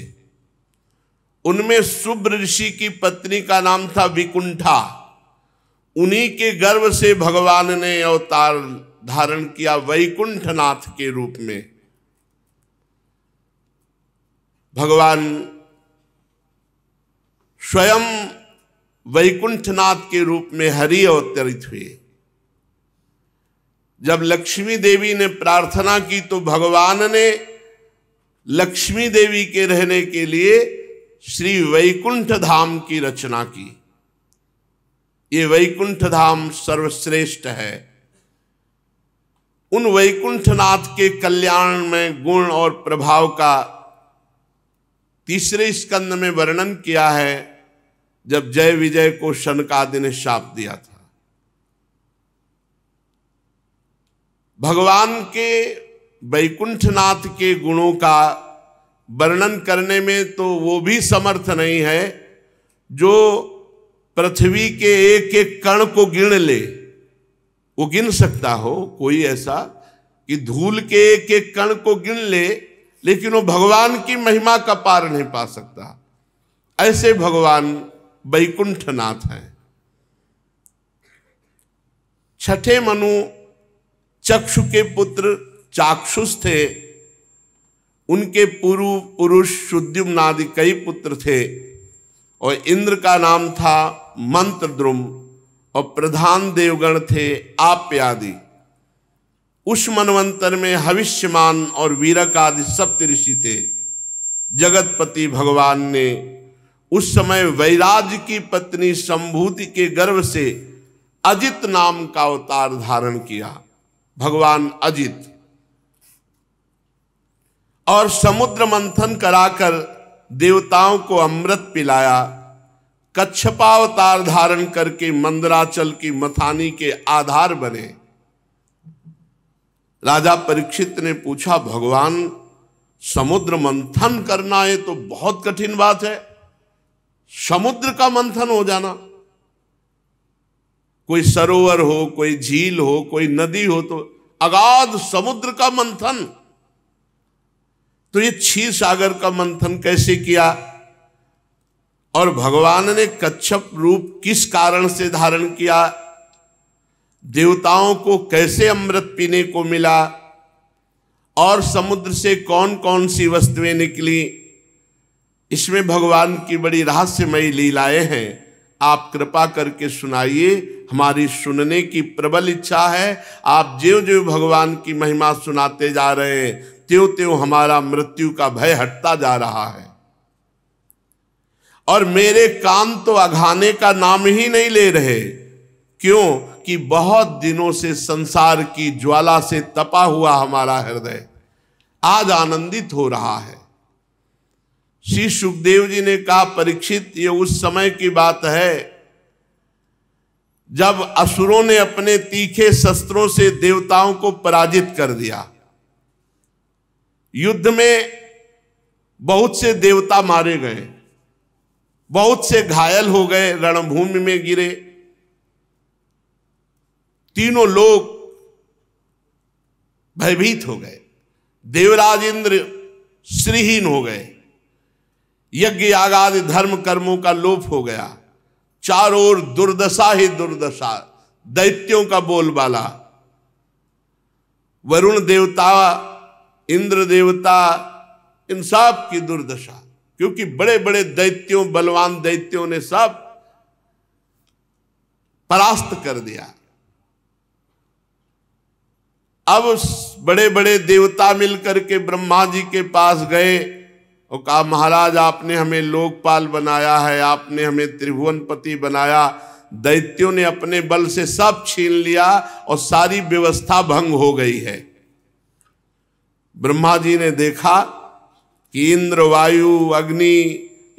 उनमें शुभ्र ऋषि की पत्नी का नाम था विकुंठा उन्हीं के गर्व से भगवान ने अवतार धारण किया वैकुंठनाथ के रूप में भगवान स्वयं वैकुंठनाथ के रूप में हरि अवतरित हुए जब लक्ष्मी देवी ने प्रार्थना की तो भगवान ने लक्ष्मी देवी के रहने के लिए श्री वैकुंठ धाम की रचना की ये वैकुंठ धाम सर्वश्रेष्ठ है उन वैकुंठनाथ के कल्याण में गुण और प्रभाव का तीसरे स्कंद में वर्णन किया है जब जय विजय को शनक ने शाप दिया था भगवान के वैकुंठनाथ के गुणों का वर्णन करने में तो वो भी समर्थ नहीं है जो पृथ्वी के एक एक कण को गिन ले वो गिन सकता हो कोई ऐसा कि धूल के एक एक कण को गिन ले लेकिन वो भगवान की महिमा का पार नहीं पा सकता ऐसे भगवान वैकुंठनाथ हैं छठे मनु चक्षु के पुत्र चाक्षुष थे उनके पूर्व पुरुष आदि कई पुत्र थे और इंद्र का नाम था मंत्रद्रुम और प्रधान देवगण थे आप्यादि उस मनवंतर में हविष्यमान और वीरक आदि सप्त ऋषि थे जगतपति भगवान ने उस समय वैराज की पत्नी संभूति के गर्भ से अजित नाम का अवतार धारण किया भगवान अजित और समुद्र मंथन कराकर देवताओं को अमृत पिलाया कच्छपावतार धारण करके मंदराचल की मथानी के आधार बने राजा परीक्षित ने पूछा भगवान समुद्र मंथन करना है तो बहुत कठिन बात है समुद्र का मंथन हो जाना कोई सरोवर हो कोई झील हो कोई नदी हो तो अगाध समुद्र का मंथन तो ये क्षीर सागर का मंथन कैसे किया और भगवान ने कच्छप रूप किस कारण से धारण किया देवताओं को कैसे अमृत पीने को मिला और समुद्र से कौन कौन सी वस्तुएं निकली इसमें भगवान की बड़ी रहस्यमयी लीलाएं हैं आप कृपा करके सुनाइए हमारी सुनने की प्रबल इच्छा है आप ज्यो ज्यो भगवान की महिमा सुनाते जा रहे हैं त्यों त्यों हमारा मृत्यु का भय हटता जा रहा है और मेरे काम तो अघाने का नाम ही नहीं ले रहे क्यों कि बहुत दिनों से संसार की ज्वाला से तपा हुआ हमारा हृदय आज आनंदित हो रहा है श्री सुखदेव जी ने कहा परीक्षित ये उस समय की बात है जब असुरों ने अपने तीखे शस्त्रों से देवताओं को पराजित कर दिया युद्ध में बहुत से देवता मारे गए बहुत से घायल हो गए रणभूमि में गिरे तीनों लोग भयभीत हो गए देवराज इंद्र श्रीहीन हो गए यज्ञ याग धर्म कर्मों का लोप हो गया चारों ओर दुर्दशा ही दुर्दशा दैत्यों का बोलबाला वरुण देवता इंद्र देवता इन सब की दुर्दशा क्योंकि बड़े बड़े दैत्यों बलवान दैत्यों ने सब परास्त कर दिया अब बड़े बड़े देवता मिलकर के ब्रह्मा जी के पास गए और कहा महाराज आपने हमें लोकपाल बनाया है आपने हमें त्रिभुवनपति बनाया दैत्यों ने अपने बल से सब छीन लिया और सारी व्यवस्था भंग हो गई है ब्रह्मा जी ने देखा कि इंद्र वायु अग्नि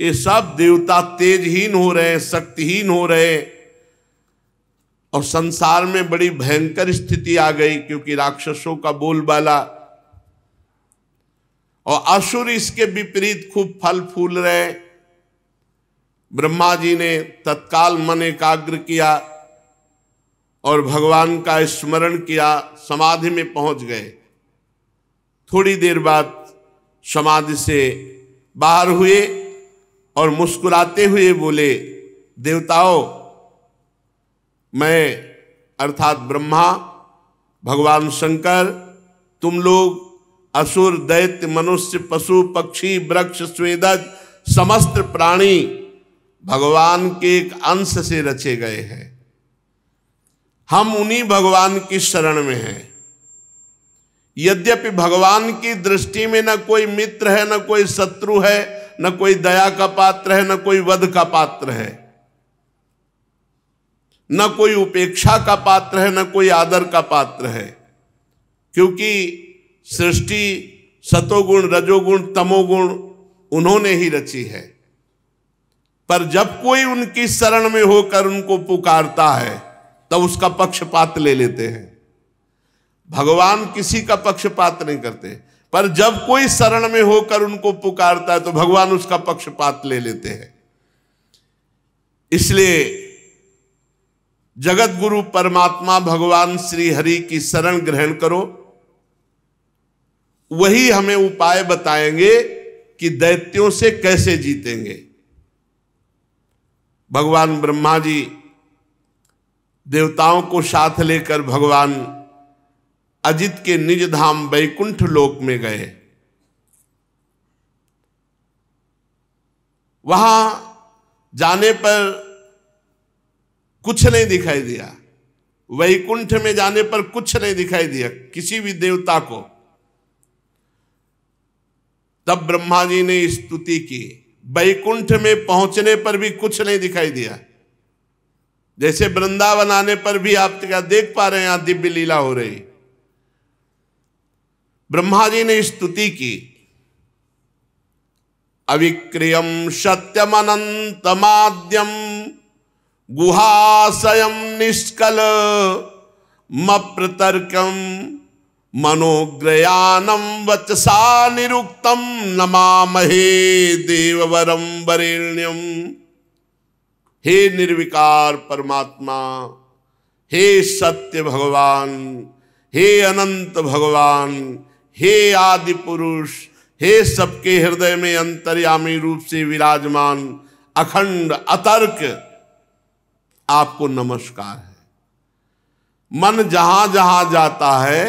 ये सब देवता तेजहीन हो रहे हैं शक्तिहीन हो रहे हैं और संसार में बड़ी भयंकर स्थिति आ गई क्योंकि राक्षसों का बोलबाला और असुर इसके विपरीत खूब फल फूल रहे ब्रह्मा जी ने तत्काल मन एकाग्र किया और भगवान का स्मरण किया समाधि में पहुंच गए थोड़ी देर बाद समाधि से बाहर हुए और मुस्कुराते हुए बोले देवताओं मैं अर्थात ब्रह्मा भगवान शंकर तुम लोग असुर दैत्य मनुष्य पशु पक्षी वृक्ष स्वेदज समस्त प्राणी भगवान के एक अंश से रचे गए हैं हम उन्हीं भगवान की शरण में हैं यद्यपि भगवान की दृष्टि में न कोई मित्र है न कोई शत्रु है न कोई दया का पात्र है न कोई वध का पात्र है न कोई उपेक्षा का पात्र है न कोई आदर का पात्र है क्योंकि सृष्टि सतोगुण रजोगुण तमोगुण उन्होंने ही रची है पर जब कोई उनकी शरण में होकर उनको पुकारता है तब तो उसका पक्षपात ले लेते हैं भगवान किसी का पक्षपात नहीं करते पर जब कोई शरण में होकर उनको पुकारता है तो भगवान उसका पक्षपात ले लेते हैं इसलिए जगत गुरु परमात्मा भगवान श्री हरि की शरण ग्रहण करो वही हमें उपाय बताएंगे कि दैत्यों से कैसे जीतेंगे भगवान ब्रह्मा जी देवताओं को साथ लेकर भगवान अजित के निज धाम वैकुंठ लोक में गए वहां जाने पर कुछ नहीं दिखाई दिया वैकुंठ में जाने पर कुछ नहीं दिखाई दिया किसी भी देवता को तब ब्रह्मा जी ने स्तुति की वैकुंठ में पहुंचने पर भी कुछ नहीं दिखाई दिया जैसे वृंदावन आने पर भी आप क्या देख पा रहे हैं यहां दिव्य लीला हो रही ब्रह्मा जी ने स्तुति की अविक्रियम सत्यम अनंतमाद्यम गुहाशयम निष्कल मप्रतर्कम मनोग्रयानम वचसा निरुक्तम महे देववरम वरेण्यम हे निर्विकार परमात्मा हे सत्य भगवान हे अनंत भगवान हे आदि पुरुष हे सबके हृदय में अंतर्यामी रूप से विराजमान अखंड अतर्क आपको नमस्कार है मन जहां जहां जाता है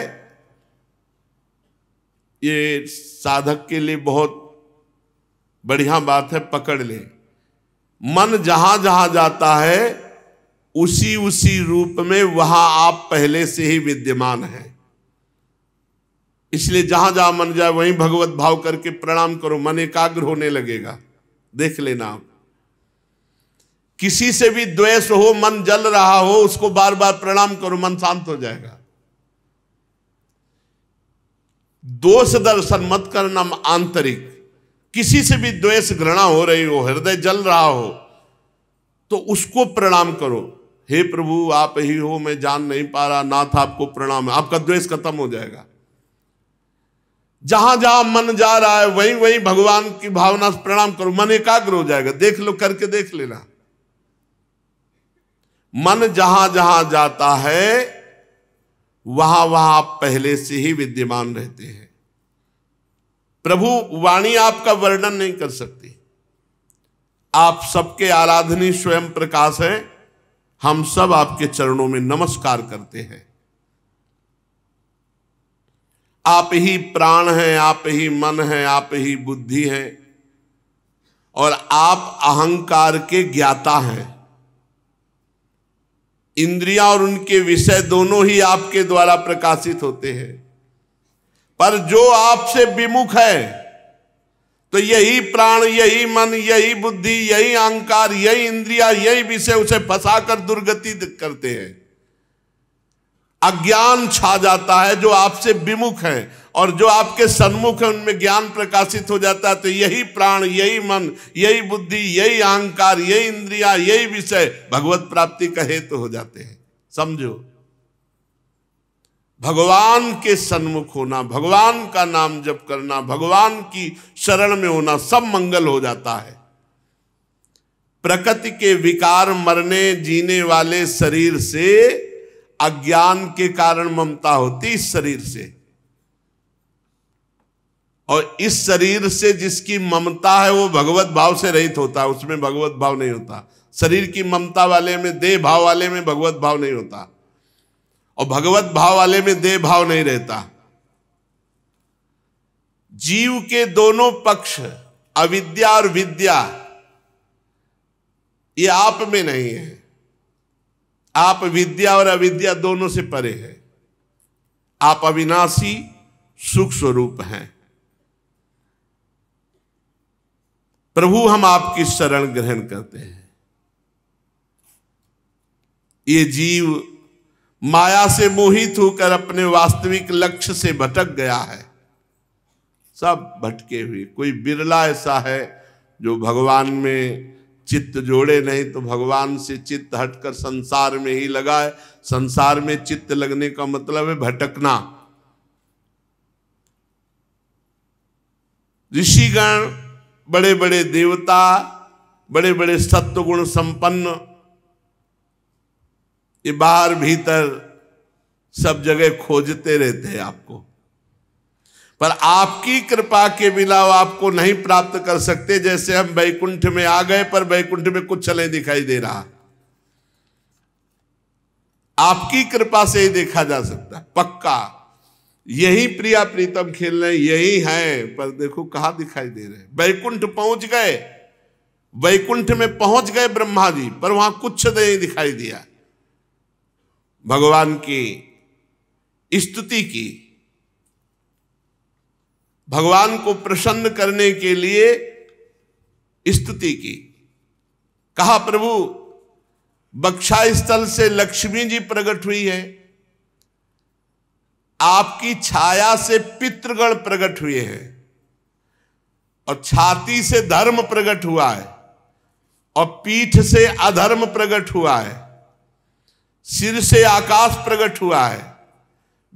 ये साधक के लिए बहुत बढ़िया बात है पकड़ ले मन जहां जहां जाता है उसी उसी रूप में वहां आप पहले से ही विद्यमान हैं इसलिए जहां जहां मन जाए वहीं भगवत भाव करके प्रणाम करो मन एकाग्र होने लगेगा देख लेना आप किसी से भी द्वेष हो मन जल रहा हो उसको बार बार प्रणाम करो मन शांत हो जाएगा दोष दर्शन मत करना आंतरिक किसी से भी द्वेष घृणा हो रही हो हृदय जल रहा हो तो उसको प्रणाम करो हे प्रभु आप ही हो मैं जान नहीं पा रहा नाथ आपको प्रणाम है आपका द्वेष खत्म हो जाएगा जहां जहां मन जा रहा है वहीं वहीं भगवान की भावना से प्रणाम करो मन एकाग्र हो जाएगा देख लो करके देख लेना मन जहां जहां जाता है वहां वहां आप पहले से ही विद्यमान रहते हैं प्रभु वाणी आपका वर्णन नहीं कर सकती आप सबके आराधनी स्वयं प्रकाश है हम सब आपके चरणों में नमस्कार करते हैं आप ही प्राण हैं आप ही मन हैं आप ही बुद्धि हैं और आप अहंकार के ज्ञाता हैं इंद्रिया और उनके विषय दोनों ही आपके द्वारा प्रकाशित होते हैं पर जो आपसे विमुख है तो यही प्राण यही मन यही बुद्धि यही अहंकार यही इंद्रिया यही विषय उसे फंसा कर दुर्गति करते हैं अज्ञान छा जाता है जो आपसे विमुख हैं और जो आपके सन्मुख है उनमें ज्ञान प्रकाशित हो जाता है तो यही प्राण यही मन यही बुद्धि यही अहंकार यही इंद्रिया यही विषय भगवत प्राप्ति का हेतु तो हो जाते हैं समझो भगवान के सन्मुख होना भगवान का नाम जप करना भगवान की शरण में होना सब मंगल हो जाता है प्रकृति के विकार मरने जीने वाले शरीर से अज्ञान के कारण ममता होती इस शरीर से और इस शरीर से जिसकी ममता है वो भगवत भाव से रहित होता है उसमें भगवत भाव नहीं होता शरीर की ममता वाले में देह भाव वाले में भगवत भाव नहीं होता और भगवत भाव वाले में देह भाव नहीं रहता जीव के दोनों पक्ष अविद्या और विद्या ये आप में नहीं है आप विद्या और अविद्या दोनों से परे हैं आप अविनाशी सुख स्वरूप हैं प्रभु हम आपकी शरण ग्रहण करते हैं ये जीव माया से मोहित होकर अपने वास्तविक लक्ष्य से भटक गया है सब भटके हुए कोई बिरला ऐसा है जो भगवान में चित्त जोड़े नहीं तो भगवान से चित्त हटकर संसार में ही लगा है संसार में चित्त लगने का मतलब है भटकना ऋषिगण बड़े बड़े देवता बड़े बड़े गुण संपन्न ये बाहर भीतर सब जगह खोजते रहते हैं आपको पर आपकी कृपा के बिना आपको नहीं प्राप्त कर सकते जैसे हम वैकुंठ में आ गए पर वैकुंठ में कुछ चले दिखाई दे रहा आपकी कृपा से ही देखा जा सकता है पक्का यही प्रिया प्रीतम खेल रहे यही है पर देखो कहा दिखाई दे रहे वैकुंठ पहुंच गए वैकुंठ में पहुंच गए ब्रह्मा जी पर वहां कुछ नहीं दिखाई दिया भगवान की स्तुति की भगवान को प्रसन्न करने के लिए स्तुति की कहा प्रभु बक्षा स्थल से लक्ष्मी जी प्रकट हुई है आपकी छाया से पितृगण प्रकट हुए हैं और छाती से धर्म प्रकट हुआ है और पीठ से अधर्म प्रकट हुआ है सिर से आकाश प्रकट हुआ है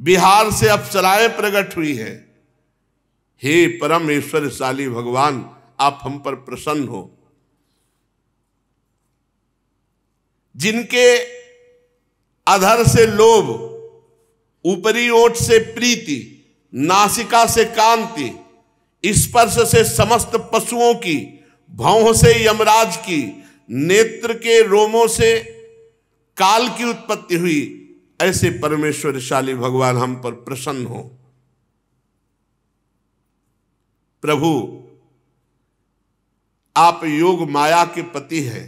बिहार से अप्सराएं प्रकट हुई है हे परम ईश्वरशाली भगवान आप हम पर प्रसन्न हो जिनके अधर से लोभ ऊपरी ओट से प्रीति नासिका से कांति स्पर्श से समस्त पशुओं की भावों से यमराज की नेत्र के रोमों से काल की उत्पत्ति हुई ऐसे परमेश्वरशाली भगवान हम पर प्रसन्न हो प्रभु आप योग माया के पति हैं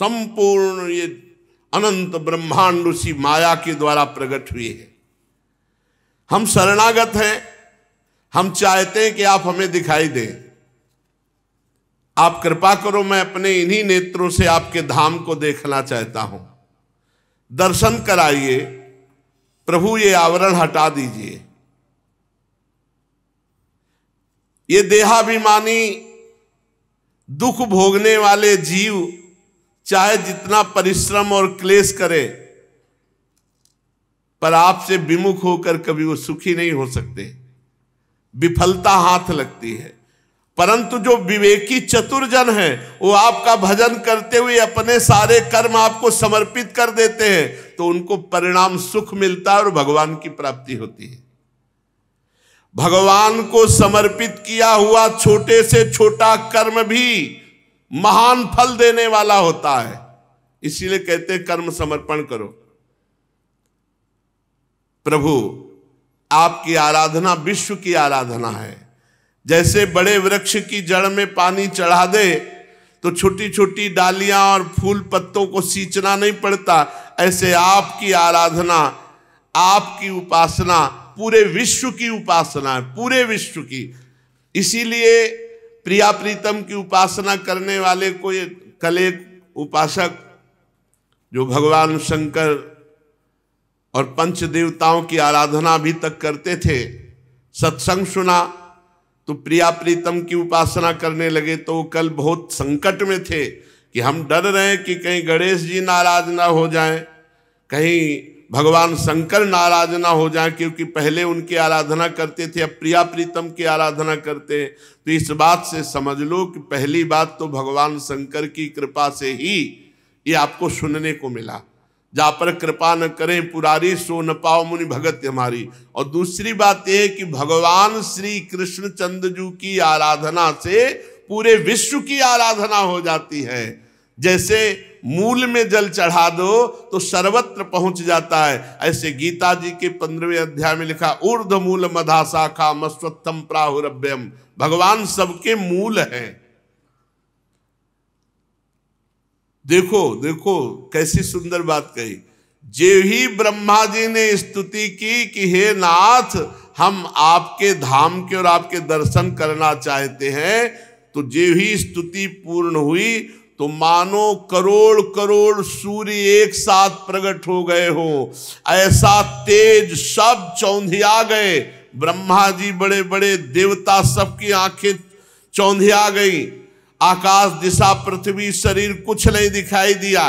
संपूर्ण ये अनंत ब्रह्मांड उसी माया के द्वारा प्रकट हुए है हम शरणागत हैं हम चाहते हैं कि आप हमें दिखाई दें आप कृपा करो मैं अपने इन्हीं नेत्रों से आपके धाम को देखना चाहता हूं दर्शन कराइए प्रभु ये आवरण हटा दीजिए ये देहाभिमानी दुख भोगने वाले जीव चाहे जितना परिश्रम और क्लेश करे पर आपसे विमुख होकर कभी वो सुखी नहीं हो सकते विफलता हाथ लगती है परंतु जो विवेकी चतुर जन है वो आपका भजन करते हुए अपने सारे कर्म आपको समर्पित कर देते हैं तो उनको परिणाम सुख मिलता है और भगवान की प्राप्ति होती है भगवान को समर्पित किया हुआ छोटे से छोटा कर्म भी महान फल देने वाला होता है इसीलिए कहते कर्म समर्पण करो प्रभु आपकी आराधना विश्व की आराधना है जैसे बड़े वृक्ष की जड़ में पानी चढ़ा दे तो छोटी छोटी डालियां और फूल पत्तों को सींचना नहीं पड़ता ऐसे आपकी आराधना आपकी उपासना पूरे विश्व की उपासना है पूरे विश्व की इसीलिए प्रिया प्रीतम की उपासना करने वाले कोई कले उपासक जो भगवान शंकर और पंच देवताओं की आराधना भी तक करते थे सत्संग सुना तो प्रिया प्रीतम की उपासना करने लगे तो वो कल बहुत संकट में थे कि हम डर रहे हैं कि कहीं गणेश जी नाराज ना हो जाएं कहीं भगवान शंकर नाराज ना हो जाए क्योंकि पहले उनकी आराधना करते थे अब प्रिया प्रीतम की आराधना करते तो इस बात से समझ लो कि पहली बात तो भगवान शंकर की कृपा से ही ये आपको सुनने को मिला जा पर कृपा न करें पुरारी सो न पाओ मुनि भगत हमारी और दूसरी बात यह कि भगवान श्री कृष्ण चंद्र जी की आराधना से पूरे विश्व की आराधना हो जाती है जैसे मूल में जल चढ़ा दो तो सर्वत्र पहुंच जाता है ऐसे गीता जी के पंद्रहवें अध्याय में लिखा ऊर्ध मूल मधा शाखा मस्वत्थम प्राहुरभ्यम भगवान सबके मूल है देखो देखो कैसी सुंदर बात कही जे ही ब्रह्मा जी ने स्तुति की कि हे नाथ हम आपके धाम के और आपके दर्शन करना चाहते हैं तो जे ही स्तुति पूर्ण हुई तो मानो करोड़ करोड़ सूर्य एक साथ प्रकट हो गए हो ऐसा तेज सब चौंधिया गए ब्रह्मा जी बड़े बड़े देवता सबकी आंखें चौंधिया गई आकाश दिशा पृथ्वी शरीर कुछ नहीं दिखाई दिया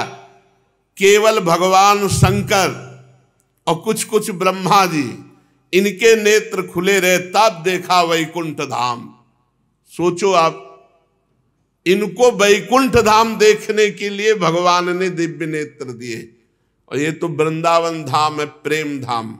केवल भगवान शंकर और कुछ कुछ ब्रह्मा जी इनके नेत्र खुले रहे तब देखा वैकुंठ धाम सोचो आप इनको वैकुंठ धाम देखने के लिए भगवान ने दिव्य नेत्र दिए और ये तो वृंदावन धाम है प्रेम धाम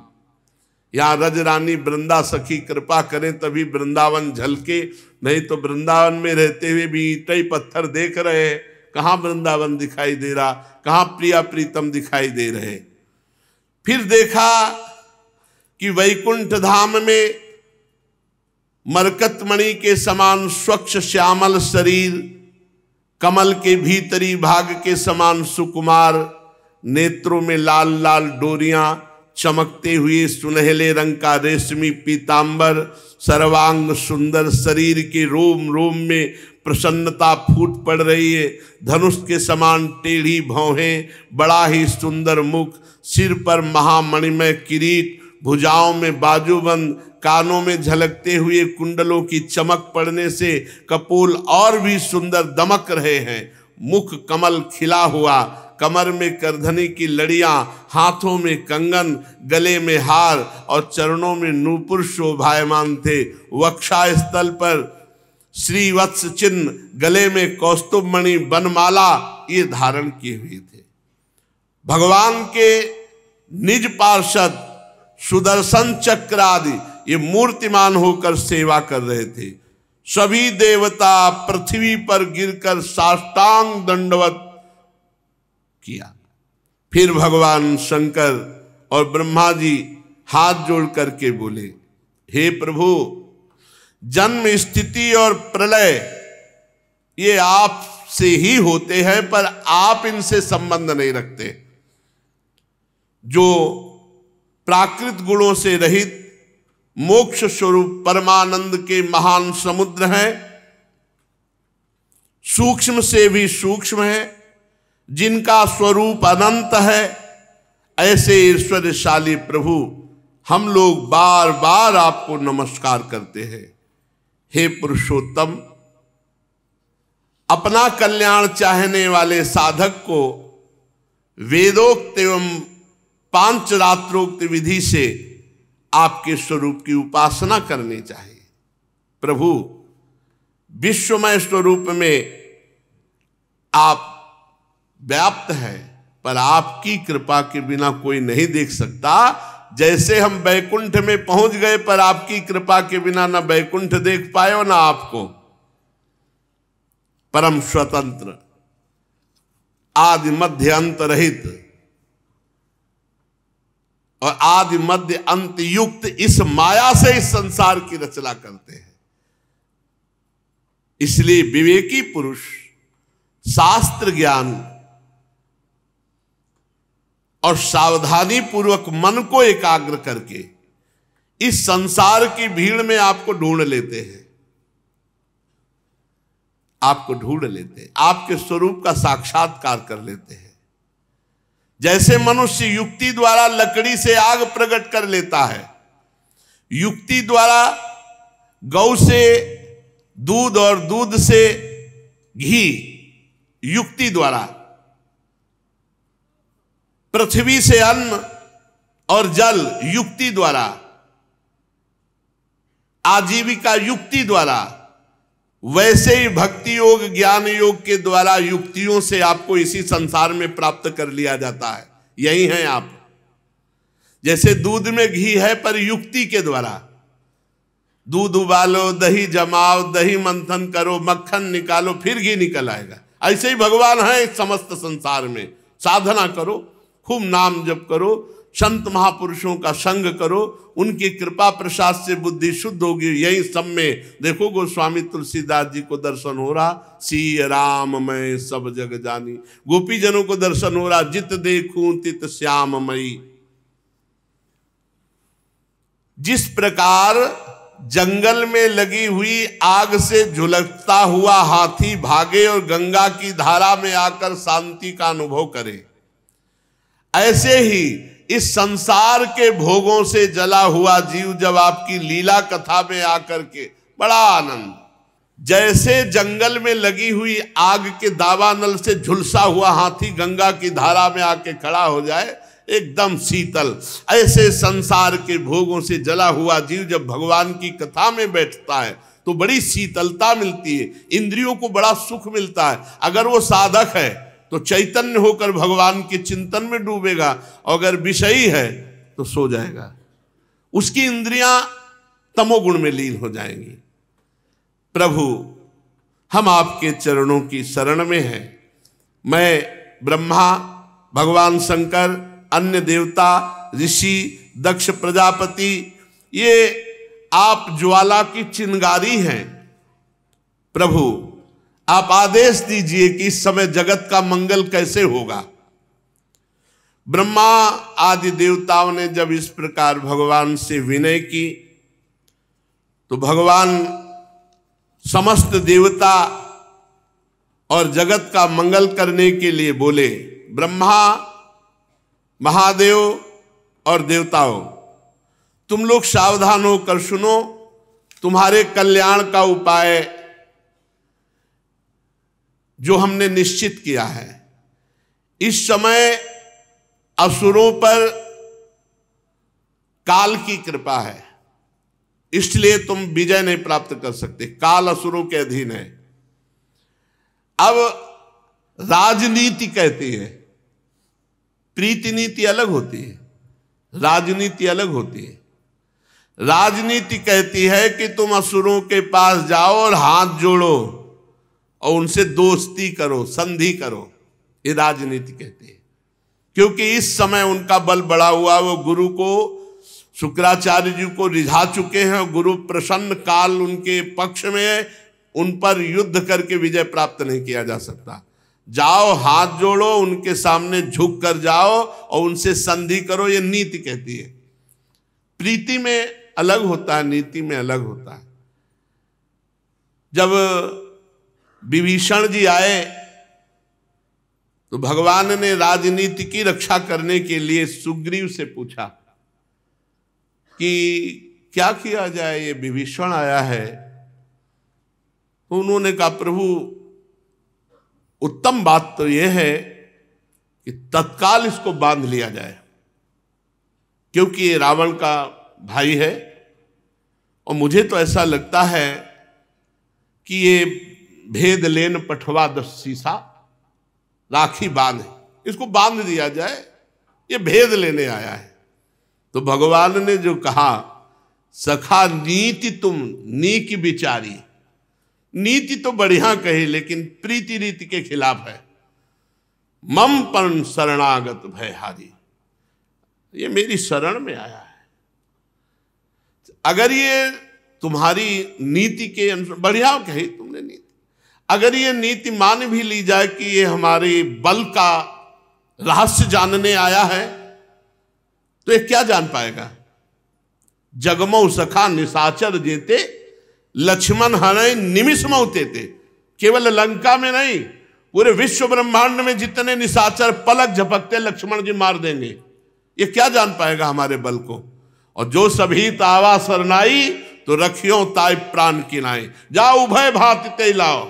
यहाँ रज रानी वृंदा सखी कृपा करें तभी वृंदावन झलके नहीं तो वृंदावन में रहते हुए भी कई पत्थर देख रहे हैं कहाँ वृंदावन दिखाई दे रहा कहाँ प्रिया प्रीतम दिखाई दे रहे फिर देखा कि वैकुंठ धाम में मरकत मणि के समान स्वच्छ श्यामल शरीर कमल के भीतरी भाग के समान सुकुमार नेत्रों में लाल लाल डोरियां चमकते हुए सुनहले रंग का रेशमी पीतांबर सर्वांग सुंदर शरीर के रोम रोम में प्रसन्नता फूट पड़ रही है धनुष के समान टेढ़ी भौहें बड़ा ही सुंदर मुख सिर पर महामणिमय किरीट भुजाओं में बाजूबंद कानों में झलकते हुए कुंडलों की चमक पड़ने से कपूल और भी सुंदर दमक रहे हैं मुख कमल खिला हुआ कमर में करधनी की लड़िया हाथों में कंगन गले में हार और चरणों में नूपुर शोभायमान थे वक्षा स्थल पर श्रीवत्स चिन्ह गले में कौस्तुभ मणि बनमाला ये धारण किए हुए थे भगवान के निज पार्षद सुदर्शन चक्र आदि ये मूर्तिमान होकर सेवा कर रहे थे सभी देवता पृथ्वी पर गिरकर साष्टांग दंडवत किया फिर भगवान शंकर और ब्रह्मा जी हाथ जोड़ करके बोले हे प्रभु जन्म स्थिति और प्रलय ये आप से ही होते हैं पर आप इनसे संबंध नहीं रखते जो प्राकृत गुणों से रहित मोक्ष स्वरूप परमानंद के महान समुद्र हैं सूक्ष्म से भी सूक्ष्म है जिनका स्वरूप अनंत है ऐसे ईश्वरशाली प्रभु हम लोग बार बार आपको नमस्कार करते हैं हे पुरुषोत्तम अपना कल्याण चाहने वाले साधक को वेदोक्त एवं पांच रात्रोक्त विधि से आपके स्वरूप की उपासना करनी चाहिए प्रभु विश्वमय स्वरूप में आप व्याप्त है पर आपकी कृपा के बिना कोई नहीं देख सकता जैसे हम बैकुंठ में पहुंच गए पर आपकी कृपा के बिना ना बैकुंठ देख पाए हो ना आपको परम स्वतंत्र आदि मध्य अंत रहित और आदि मध्य अंत युक्त इस माया से इस संसार की रचना करते हैं इसलिए विवेकी पुरुष शास्त्र ज्ञान और सावधानी पूर्वक मन को एकाग्र करके इस संसार की भीड़ में आपको ढूंढ लेते हैं आपको ढूंढ लेते हैं आपके स्वरूप का साक्षात्कार कर लेते हैं जैसे मनुष्य युक्ति द्वारा लकड़ी से आग प्रकट कर लेता है युक्ति द्वारा गौ से दूध और दूध से घी युक्ति द्वारा पृथ्वी से अन्न और जल युक्ति द्वारा आजीविका युक्ति द्वारा वैसे ही भक्ति योग ज्ञान योग के द्वारा युक्तियों से आपको इसी संसार में प्राप्त कर लिया जाता है यही है आप जैसे दूध में घी है पर युक्ति के द्वारा दूध उबालो दही जमाओ दही मंथन करो मक्खन निकालो फिर घी निकल आएगा ऐसे ही भगवान है समस्त संसार में साधना करो खूब नाम जप करो संत महापुरुषों का संग करो उनकी कृपा प्रसाद से बुद्धि शुद्ध होगी यही सब में देखो गोस्वामी तुलसीदास जी को दर्शन हो रहा सी राम मैं सब जग जानी गोपी जनों को दर्शन हो रहा जित देखू तित श्याम मई जिस प्रकार जंगल में लगी हुई आग से झुलकता हुआ हाथी भागे और गंगा की धारा में आकर शांति का अनुभव करे ऐसे ही इस संसार के भोगों से जला हुआ जीव जब आपकी लीला कथा में आकर के बड़ा आनंद जैसे जंगल में लगी हुई आग के दावानल से झुलसा हुआ हाथी गंगा की धारा में आके खड़ा हो जाए एकदम शीतल ऐसे संसार के भोगों से जला हुआ जीव जब भगवान की कथा में बैठता है तो बड़ी शीतलता मिलती है इंद्रियों को बड़ा सुख मिलता है अगर वो साधक है तो चैतन्य होकर भगवान के चिंतन में डूबेगा और अगर विषयी है तो सो जाएगा उसकी इंद्रियां तमोगुण में लीन हो जाएंगी प्रभु हम आपके चरणों की शरण में हैं मैं ब्रह्मा भगवान शंकर अन्य देवता ऋषि दक्ष प्रजापति ये आप ज्वाला की चिंगारी हैं प्रभु आप आदेश दीजिए कि इस समय जगत का मंगल कैसे होगा ब्रह्मा आदि देवताओं ने जब इस प्रकार भगवान से विनय की तो भगवान समस्त देवता और जगत का मंगल करने के लिए बोले ब्रह्मा महादेव और देवताओं तुम लोग सावधान होकर सुनो तुम्हारे कल्याण का उपाय जो हमने निश्चित किया है इस समय असुरों पर काल की कृपा है इसलिए तुम विजय नहीं प्राप्त कर सकते काल असुरों के अधीन है अब राजनीति कहती है प्रीति नीति अलग होती है राजनीति अलग होती है राजनीति कहती है कि तुम असुरों के पास जाओ और हाथ जोड़ो और उनसे दोस्ती करो संधि करो ये राजनीति कहते हैं क्योंकि इस समय उनका बल बढ़ा हुआ वो गुरु को शुक्राचार्य जी को रिझा चुके हैं गुरु प्रसन्न काल उनके पक्ष में उन पर युद्ध करके विजय प्राप्त नहीं किया जा सकता जाओ हाथ जोड़ो उनके सामने झुक कर जाओ और उनसे संधि करो ये नीति कहती है प्रीति में अलग होता है नीति में अलग होता है जब विभीषण जी आए तो भगवान ने राजनीति की रक्षा करने के लिए सुग्रीव से पूछा कि क्या किया जाए ये विभीषण आया है तो उन्होंने कहा प्रभु उत्तम बात तो यह है कि तत्काल इसको बांध लिया जाए क्योंकि ये रावण का भाई है और मुझे तो ऐसा लगता है कि ये भेद लेन पठवा दस सीसा राखी बांधे इसको बांध दिया जाए ये भेद लेने आया है तो भगवान ने जो कहा सखा नीति तुम नीक बिचारी नीति तो बढ़िया कही लेकिन प्रीति रीति के खिलाफ है मम पर शरणागत भय हारी ये मेरी शरण में आया है अगर ये तुम्हारी नीति के अनुसार बढ़िया कही तुमने नीति अगर ये नीति मान भी ली जाए कि ये हमारे बल का रहस्य जानने आया है तो ये क्या जान पाएगा जगमऊ सखा निशाचर जेते लक्ष्मण हनय निमिष मऊते थे केवल लंका में नहीं पूरे विश्व ब्रह्मांड में जितने निशाचर पलक झपकते लक्ष्मण जी मार देंगे ये क्या जान पाएगा हमारे बल को और जो सभी तावा सरनाई तो रखियो ताय प्राण किनाए जाओ उभय भात ते लाओ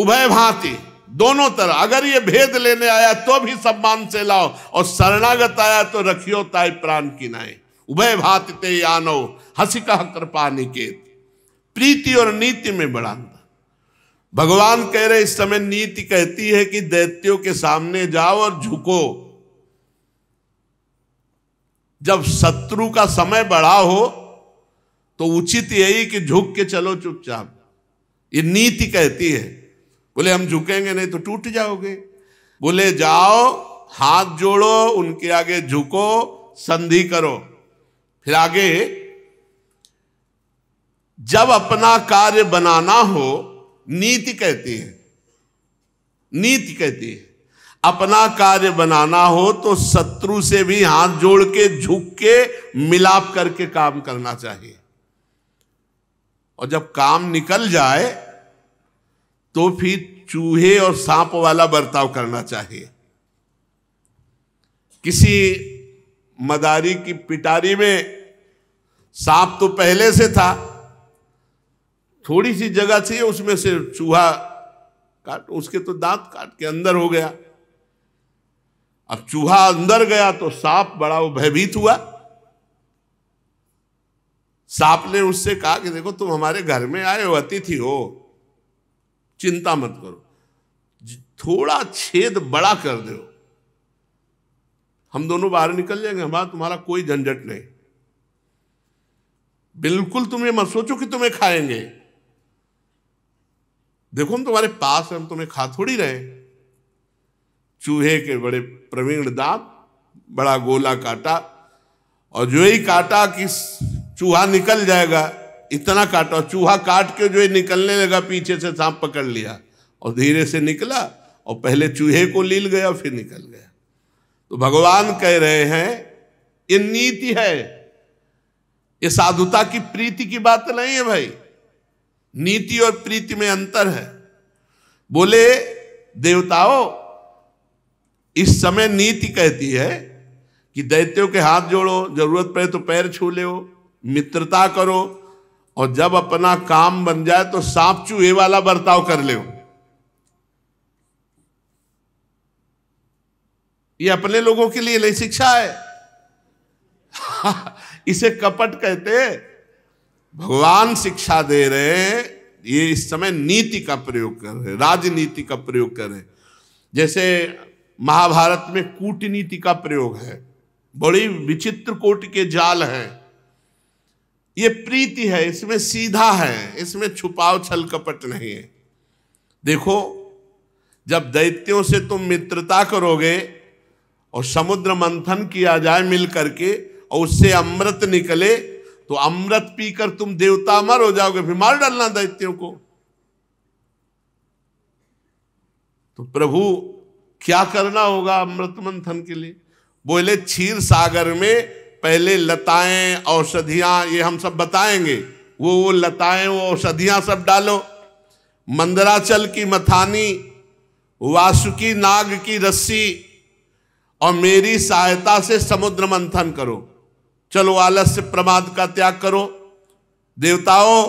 उभय भांति दोनों तरह अगर ये भेद लेने आया तो भी सम्मान से लाओ और शरणागत आया तो रखियो ताय प्राण की नाय उभय भाति ते आनो कह कृपा निकेत प्रीति और नीति में बड़ा अंतर भगवान कह रहे इस समय नीति कहती है कि दैत्यों के सामने जाओ और झुको जब शत्रु का समय बड़ा हो तो उचित यही कि झुक के चलो चुपचाप ये नीति कहती है बोले हम झुकेंगे नहीं तो टूट जाओगे बोले जाओ हाथ जोड़ो उनके आगे झुको संधि करो फिर आगे जब अपना कार्य बनाना हो नीति कहती है नीति कहती है अपना कार्य बनाना हो तो शत्रु से भी हाथ जोड़ के झुक के मिलाप करके काम करना चाहिए और जब काम निकल जाए तो फिर चूहे और सांप वाला बर्ताव करना चाहिए किसी मदारी की पिटारी में सांप तो पहले से था थोड़ी सी जगह थी उसमें से चूहा काट उसके तो दांत काट के अंदर हो गया अब चूहा अंदर गया तो सांप बड़ा वो भयभीत हुआ सांप ने उससे कहा कि देखो तुम हमारे घर में आए हो अतिथि हो चिंता मत करो थोड़ा छेद बड़ा कर दो हम दोनों बाहर निकल जाएंगे हमारा तुम्हारा कोई झंझट नहीं बिल्कुल तुम ये मत सोचो कि तुम्हें खाएंगे देखो हम तुम्हारे पास हम तुम्हें खा थोड़ी रहे चूहे के बड़े प्रवीण दांत बड़ा गोला काटा और जो ही काटा कि चूहा निकल जाएगा इतना काटा चूहा काट के जो ये निकलने लगा पीछे से सांप पकड़ लिया और धीरे से निकला और पहले चूहे को लील गया फिर निकल गया तो भगवान कह रहे हैं ये नीति है ये साधुता की प्रीति की बात नहीं है भाई नीति और प्रीति में अंतर है बोले देवताओं इस समय नीति कहती है कि दैत्यों के हाथ जोड़ो जरूरत पड़े तो पैर छू ले मित्रता करो और जब अपना काम बन जाए तो सांप चूहे वाला बर्ताव कर ले ये अपने लोगों के लिए नहीं शिक्षा है (laughs) इसे कपट कहते भगवान शिक्षा दे रहे ये इस समय नीति का प्रयोग कर रहे राजनीति का प्रयोग कर रहे जैसे महाभारत में कूटनीति का प्रयोग है बड़ी विचित्र कोट के जाल हैं ये प्रीति है इसमें सीधा है इसमें छुपाव छल कपट नहीं है देखो जब दैत्यों से तुम मित्रता करोगे और समुद्र मंथन किया जाए मिल करके और उससे अमृत निकले तो अमृत पीकर तुम देवता मर हो जाओगे फिर मार डालना दैत्यों को तो प्रभु क्या करना होगा अमृत मंथन के लिए बोले क्षीर सागर में पहले लताएं औषधियां ये हम सब बताएंगे वो वो लताएं वो औषधियां सब डालो मंदराचल की मथानी वासुकी नाग की रस्सी और मेरी सहायता से समुद्र मंथन करो चलो आलस्य प्रमाद का त्याग करो देवताओं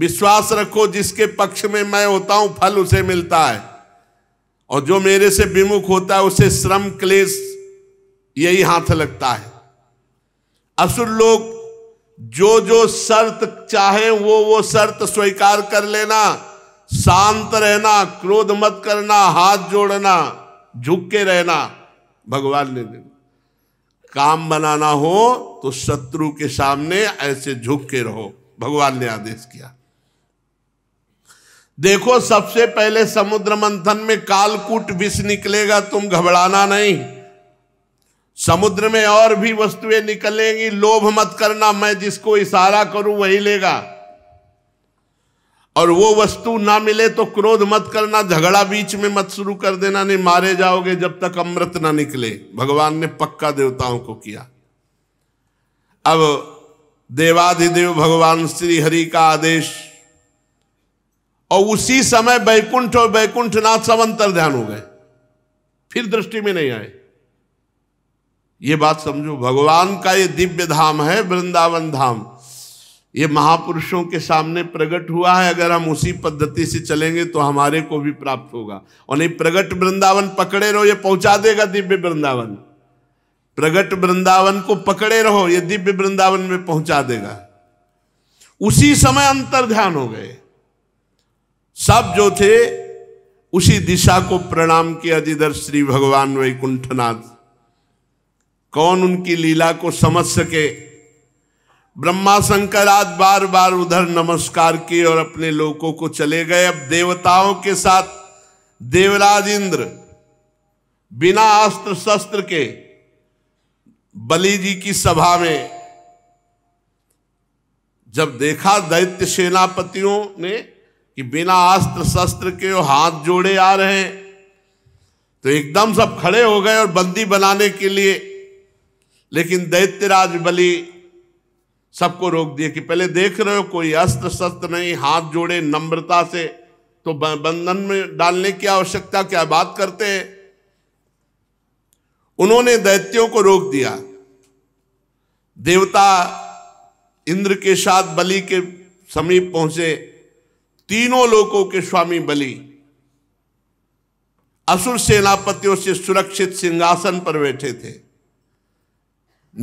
विश्वास रखो जिसके पक्ष में मैं होता हूं फल उसे मिलता है और जो मेरे से विमुख होता है उसे श्रम क्लेश यही हाथ लगता है असुर लोग जो जो शर्त चाहे वो वो शर्त स्वीकार कर लेना शांत रहना क्रोध मत करना हाथ जोड़ना झुक के रहना भगवान ने काम बनाना हो तो शत्रु के सामने ऐसे झुक के रहो भगवान ने आदेश किया देखो सबसे पहले समुद्र मंथन में कालकूट विष निकलेगा तुम घबराना नहीं समुद्र में और भी वस्तुएं निकलेंगी लोभ मत करना मैं जिसको इशारा करूं वही लेगा और वो वस्तु ना मिले तो क्रोध मत करना झगड़ा बीच में मत शुरू कर देना नहीं मारे जाओगे जब तक अमृत ना निकले भगवान ने पक्का देवताओं को किया अब देवाधिदेव भगवान श्री हरि का आदेश और उसी समय बैकुंठ और बैकुंठनाथ सब अंतर ध्यान हो गए फिर दृष्टि में नहीं आए ये बात समझो भगवान का ये दिव्य धाम है वृंदावन धाम ये महापुरुषों के सामने प्रकट हुआ है अगर हम उसी पद्धति से चलेंगे तो हमारे को भी प्राप्त होगा और नहीं प्रगट वृंदावन पकड़े रहो ये पहुंचा देगा दिव्य वृंदावन प्रगट वृंदावन को पकड़े रहो ये दिव्य वृंदावन में पहुंचा देगा उसी समय अंतर ध्यान हो गए सब जो थे उसी दिशा को प्रणाम किया जिधर श्री भगवान वैकुंठनाथ कौन उनकी लीला को समझ सके ब्रह्मा शंकर आज बार बार उधर नमस्कार किए और अपने लोगों को चले गए अब देवताओं के साथ देवराज इंद्र बिना अस्त्र शस्त्र के बलि जी की सभा में जब देखा दैत्य सेनापतियों ने कि बिना अस्त्र शस्त्र के हाथ जोड़े आ रहे हैं तो एकदम सब खड़े हो गए और बंदी बनाने के लिए लेकिन दैत्यराज बलि सबको रोक दिए कि पहले देख रहे हो कोई अस्त्र शस्त्र नहीं हाथ जोड़े नम्रता से तो बंधन में डालने की आवश्यकता क्या बात करते हैं उन्होंने दैत्यों को रोक दिया देवता इंद्र के साथ बलि के समीप पहुंचे तीनों लोगों के स्वामी बलि असुर सेनापतियों से सुरक्षित सिंहासन पर बैठे थे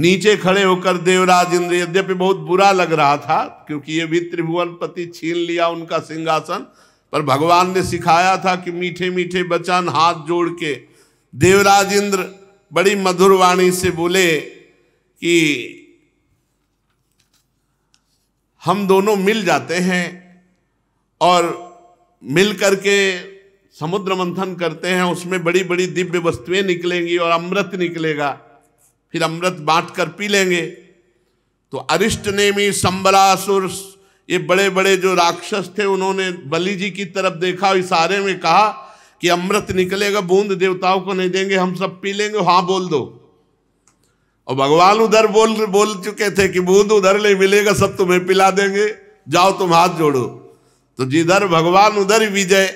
नीचे खड़े होकर देवराज इंद्र यद्यपि बहुत बुरा लग रहा था क्योंकि ये भी त्रिभुवनपति छीन लिया उनका सिंहासन पर भगवान ने सिखाया था कि मीठे मीठे बचन हाथ जोड़ के देवराज इंद्र बड़ी मधुर वाणी से बोले कि हम दोनों मिल जाते हैं और मिल करके समुद्र मंथन करते हैं उसमें बड़ी बड़ी दिव्य वस्तुएं निकलेंगी और अमृत निकलेगा फिर अमृत बांट कर पी लेंगे तो अरिष्ट नेमी संबलासुर ये बड़े बड़े जो राक्षस थे उन्होंने बलि जी की तरफ देखा इशारे में कहा कि अमृत निकलेगा बूंद देवताओं को नहीं देंगे हम सब पी लेंगे हाँ बोल दो और भगवान उधर बोल बोल चुके थे कि बूंद उधर ले मिलेगा सब तुम्हें पिला देंगे जाओ तुम हाथ जोड़ो तो जिधर भगवान उधर विजय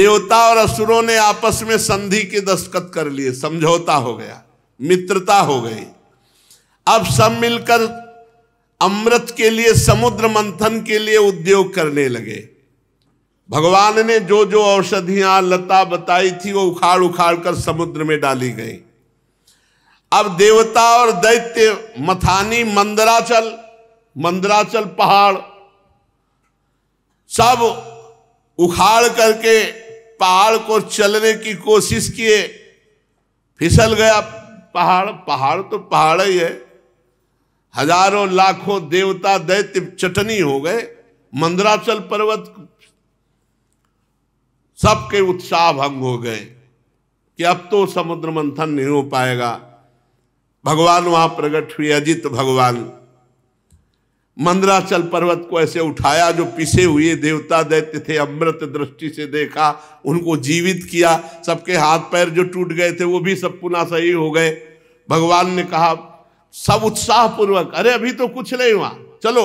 देवता और असुरों ने आपस में संधि के दस्तखत कर लिए समझौता हो गया मित्रता हो गई अब सब मिलकर अमृत के लिए समुद्र मंथन के लिए उद्योग करने लगे भगवान ने जो जो औषधियां लता बताई थी वो उखाड़ उखाड़ कर समुद्र में डाली गई अब देवता और दैत्य मथानी मंदराचल मंदराचल पहाड़ सब उखाड़ करके पहाड़ को चलने की कोशिश किए फिसल गया पहाड़ पहाड़ तो पहाड़ ही है हजारों लाखों देवता दैत्य चटनी हो गए मंदराचल पर्वत सबके उत्साह भंग हो गए कि अब तो समुद्र मंथन नहीं हो पाएगा भगवान वहां प्रकट हुए अजित भगवान मंदराचल पर्वत को ऐसे उठाया जो पिसे हुए देवता दैत्य थे अमृत दृष्टि से देखा उनको जीवित किया सबके हाथ पैर जो टूट गए थे वो भी सब पुनः सही हो गए भगवान ने कहा सब उत्साह पूर्वक अरे अभी तो कुछ नहीं हुआ चलो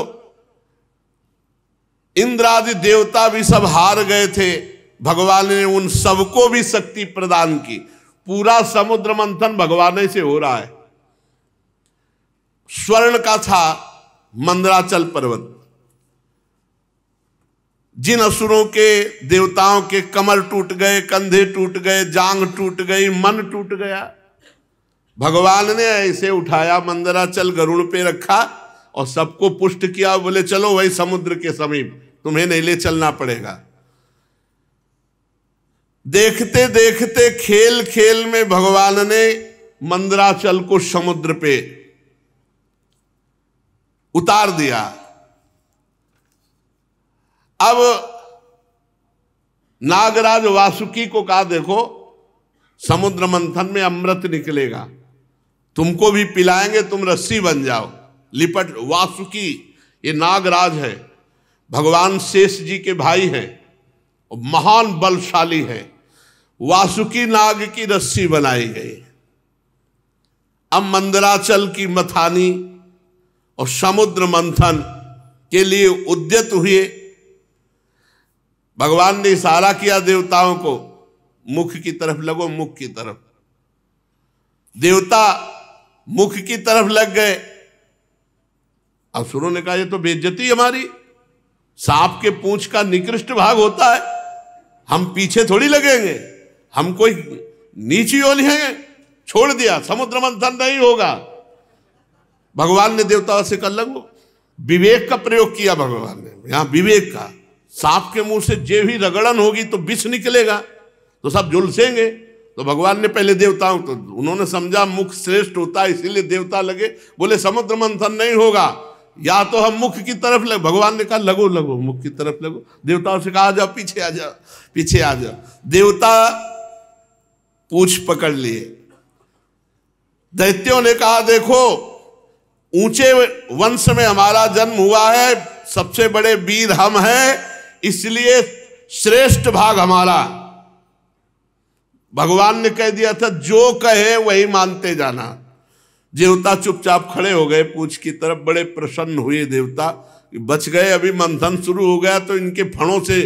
इंद्रादि देवता भी सब हार गए थे भगवान ने उन सबको भी शक्ति प्रदान की पूरा समुद्र मंथन भगवान से हो रहा है स्वर्ण का था मंदराचल पर्वत जिन असुरों के देवताओं के कमर टूट गए कंधे टूट गए जांग टूट गई मन टूट गया भगवान ने ऐसे उठाया मंदरा चल गरुड़ पे रखा और सबको पुष्ट किया बोले चलो वही समुद्र के समीप तुम्हें नहीं ले चलना पड़ेगा देखते देखते खेल खेल में भगवान ने मंदराचल को समुद्र पे उतार दिया अब नागराज वासुकी को कहा देखो समुद्र मंथन में अमृत निकलेगा तुमको भी पिलाएंगे तुम रस्सी बन जाओ लिपट वासुकी ये नागराज है भगवान शेष जी के भाई हैं महान बलशाली है वासुकी नाग की रस्सी बनाई गई अब मंदराचल की मथानी और समुद्र मंथन के लिए उद्यत हुए भगवान ने इशारा किया देवताओं को मुख की तरफ लगो मुख की तरफ देवता मुख की तरफ लग गए असुरों ने कहा ये तो बेज्जती हमारी सांप के पूछ का निकृष्ट भाग होता है हम पीछे थोड़ी लगेंगे हम कोई नीची ओली है छोड़ दिया समुद्र मंथन नहीं होगा भगवान ने देवताओं से कर लगो विवेक का प्रयोग किया भगवान ने यहां विवेक का सांप के मुंह से जे भी रगड़न होगी तो विष निकलेगा तो सब झुलसेंगे तो भगवान ने पहले देवताओं तो उन्होंने समझा मुख श्रेष्ठ होता है इसीलिए देवता लगे बोले समुद्र मंथन नहीं होगा या तो हम मुख की तरफ लगे भगवान ने कहा लगो लगो मुख की तरफ लगो देवताओं से कहा आ जाओ पीछे आ जाओ पीछे आ जाओ देवता पूछ पकड़ लिए दैत्यों ने कहा देखो ऊंचे वंश में हमारा जन्म हुआ है सबसे बड़े वीर हम हैं इसलिए श्रेष्ठ भाग हमारा भगवान ने कह दिया था जो कहे वही मानते जाना देवता चुपचाप खड़े हो गए पूछ की तरफ बड़े प्रसन्न हुए देवता बच गए अभी मंथन शुरू हो गया तो इनके फणों से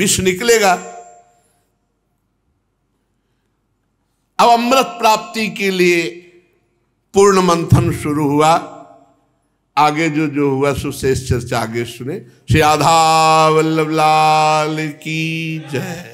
विष निकलेगा अब अमृत प्राप्ति के लिए पूर्ण मंथन शुरू हुआ आगे जो जो हुआ सुशेष चर्चा आगे सुने श्री आधा वल्लभ लाल की जय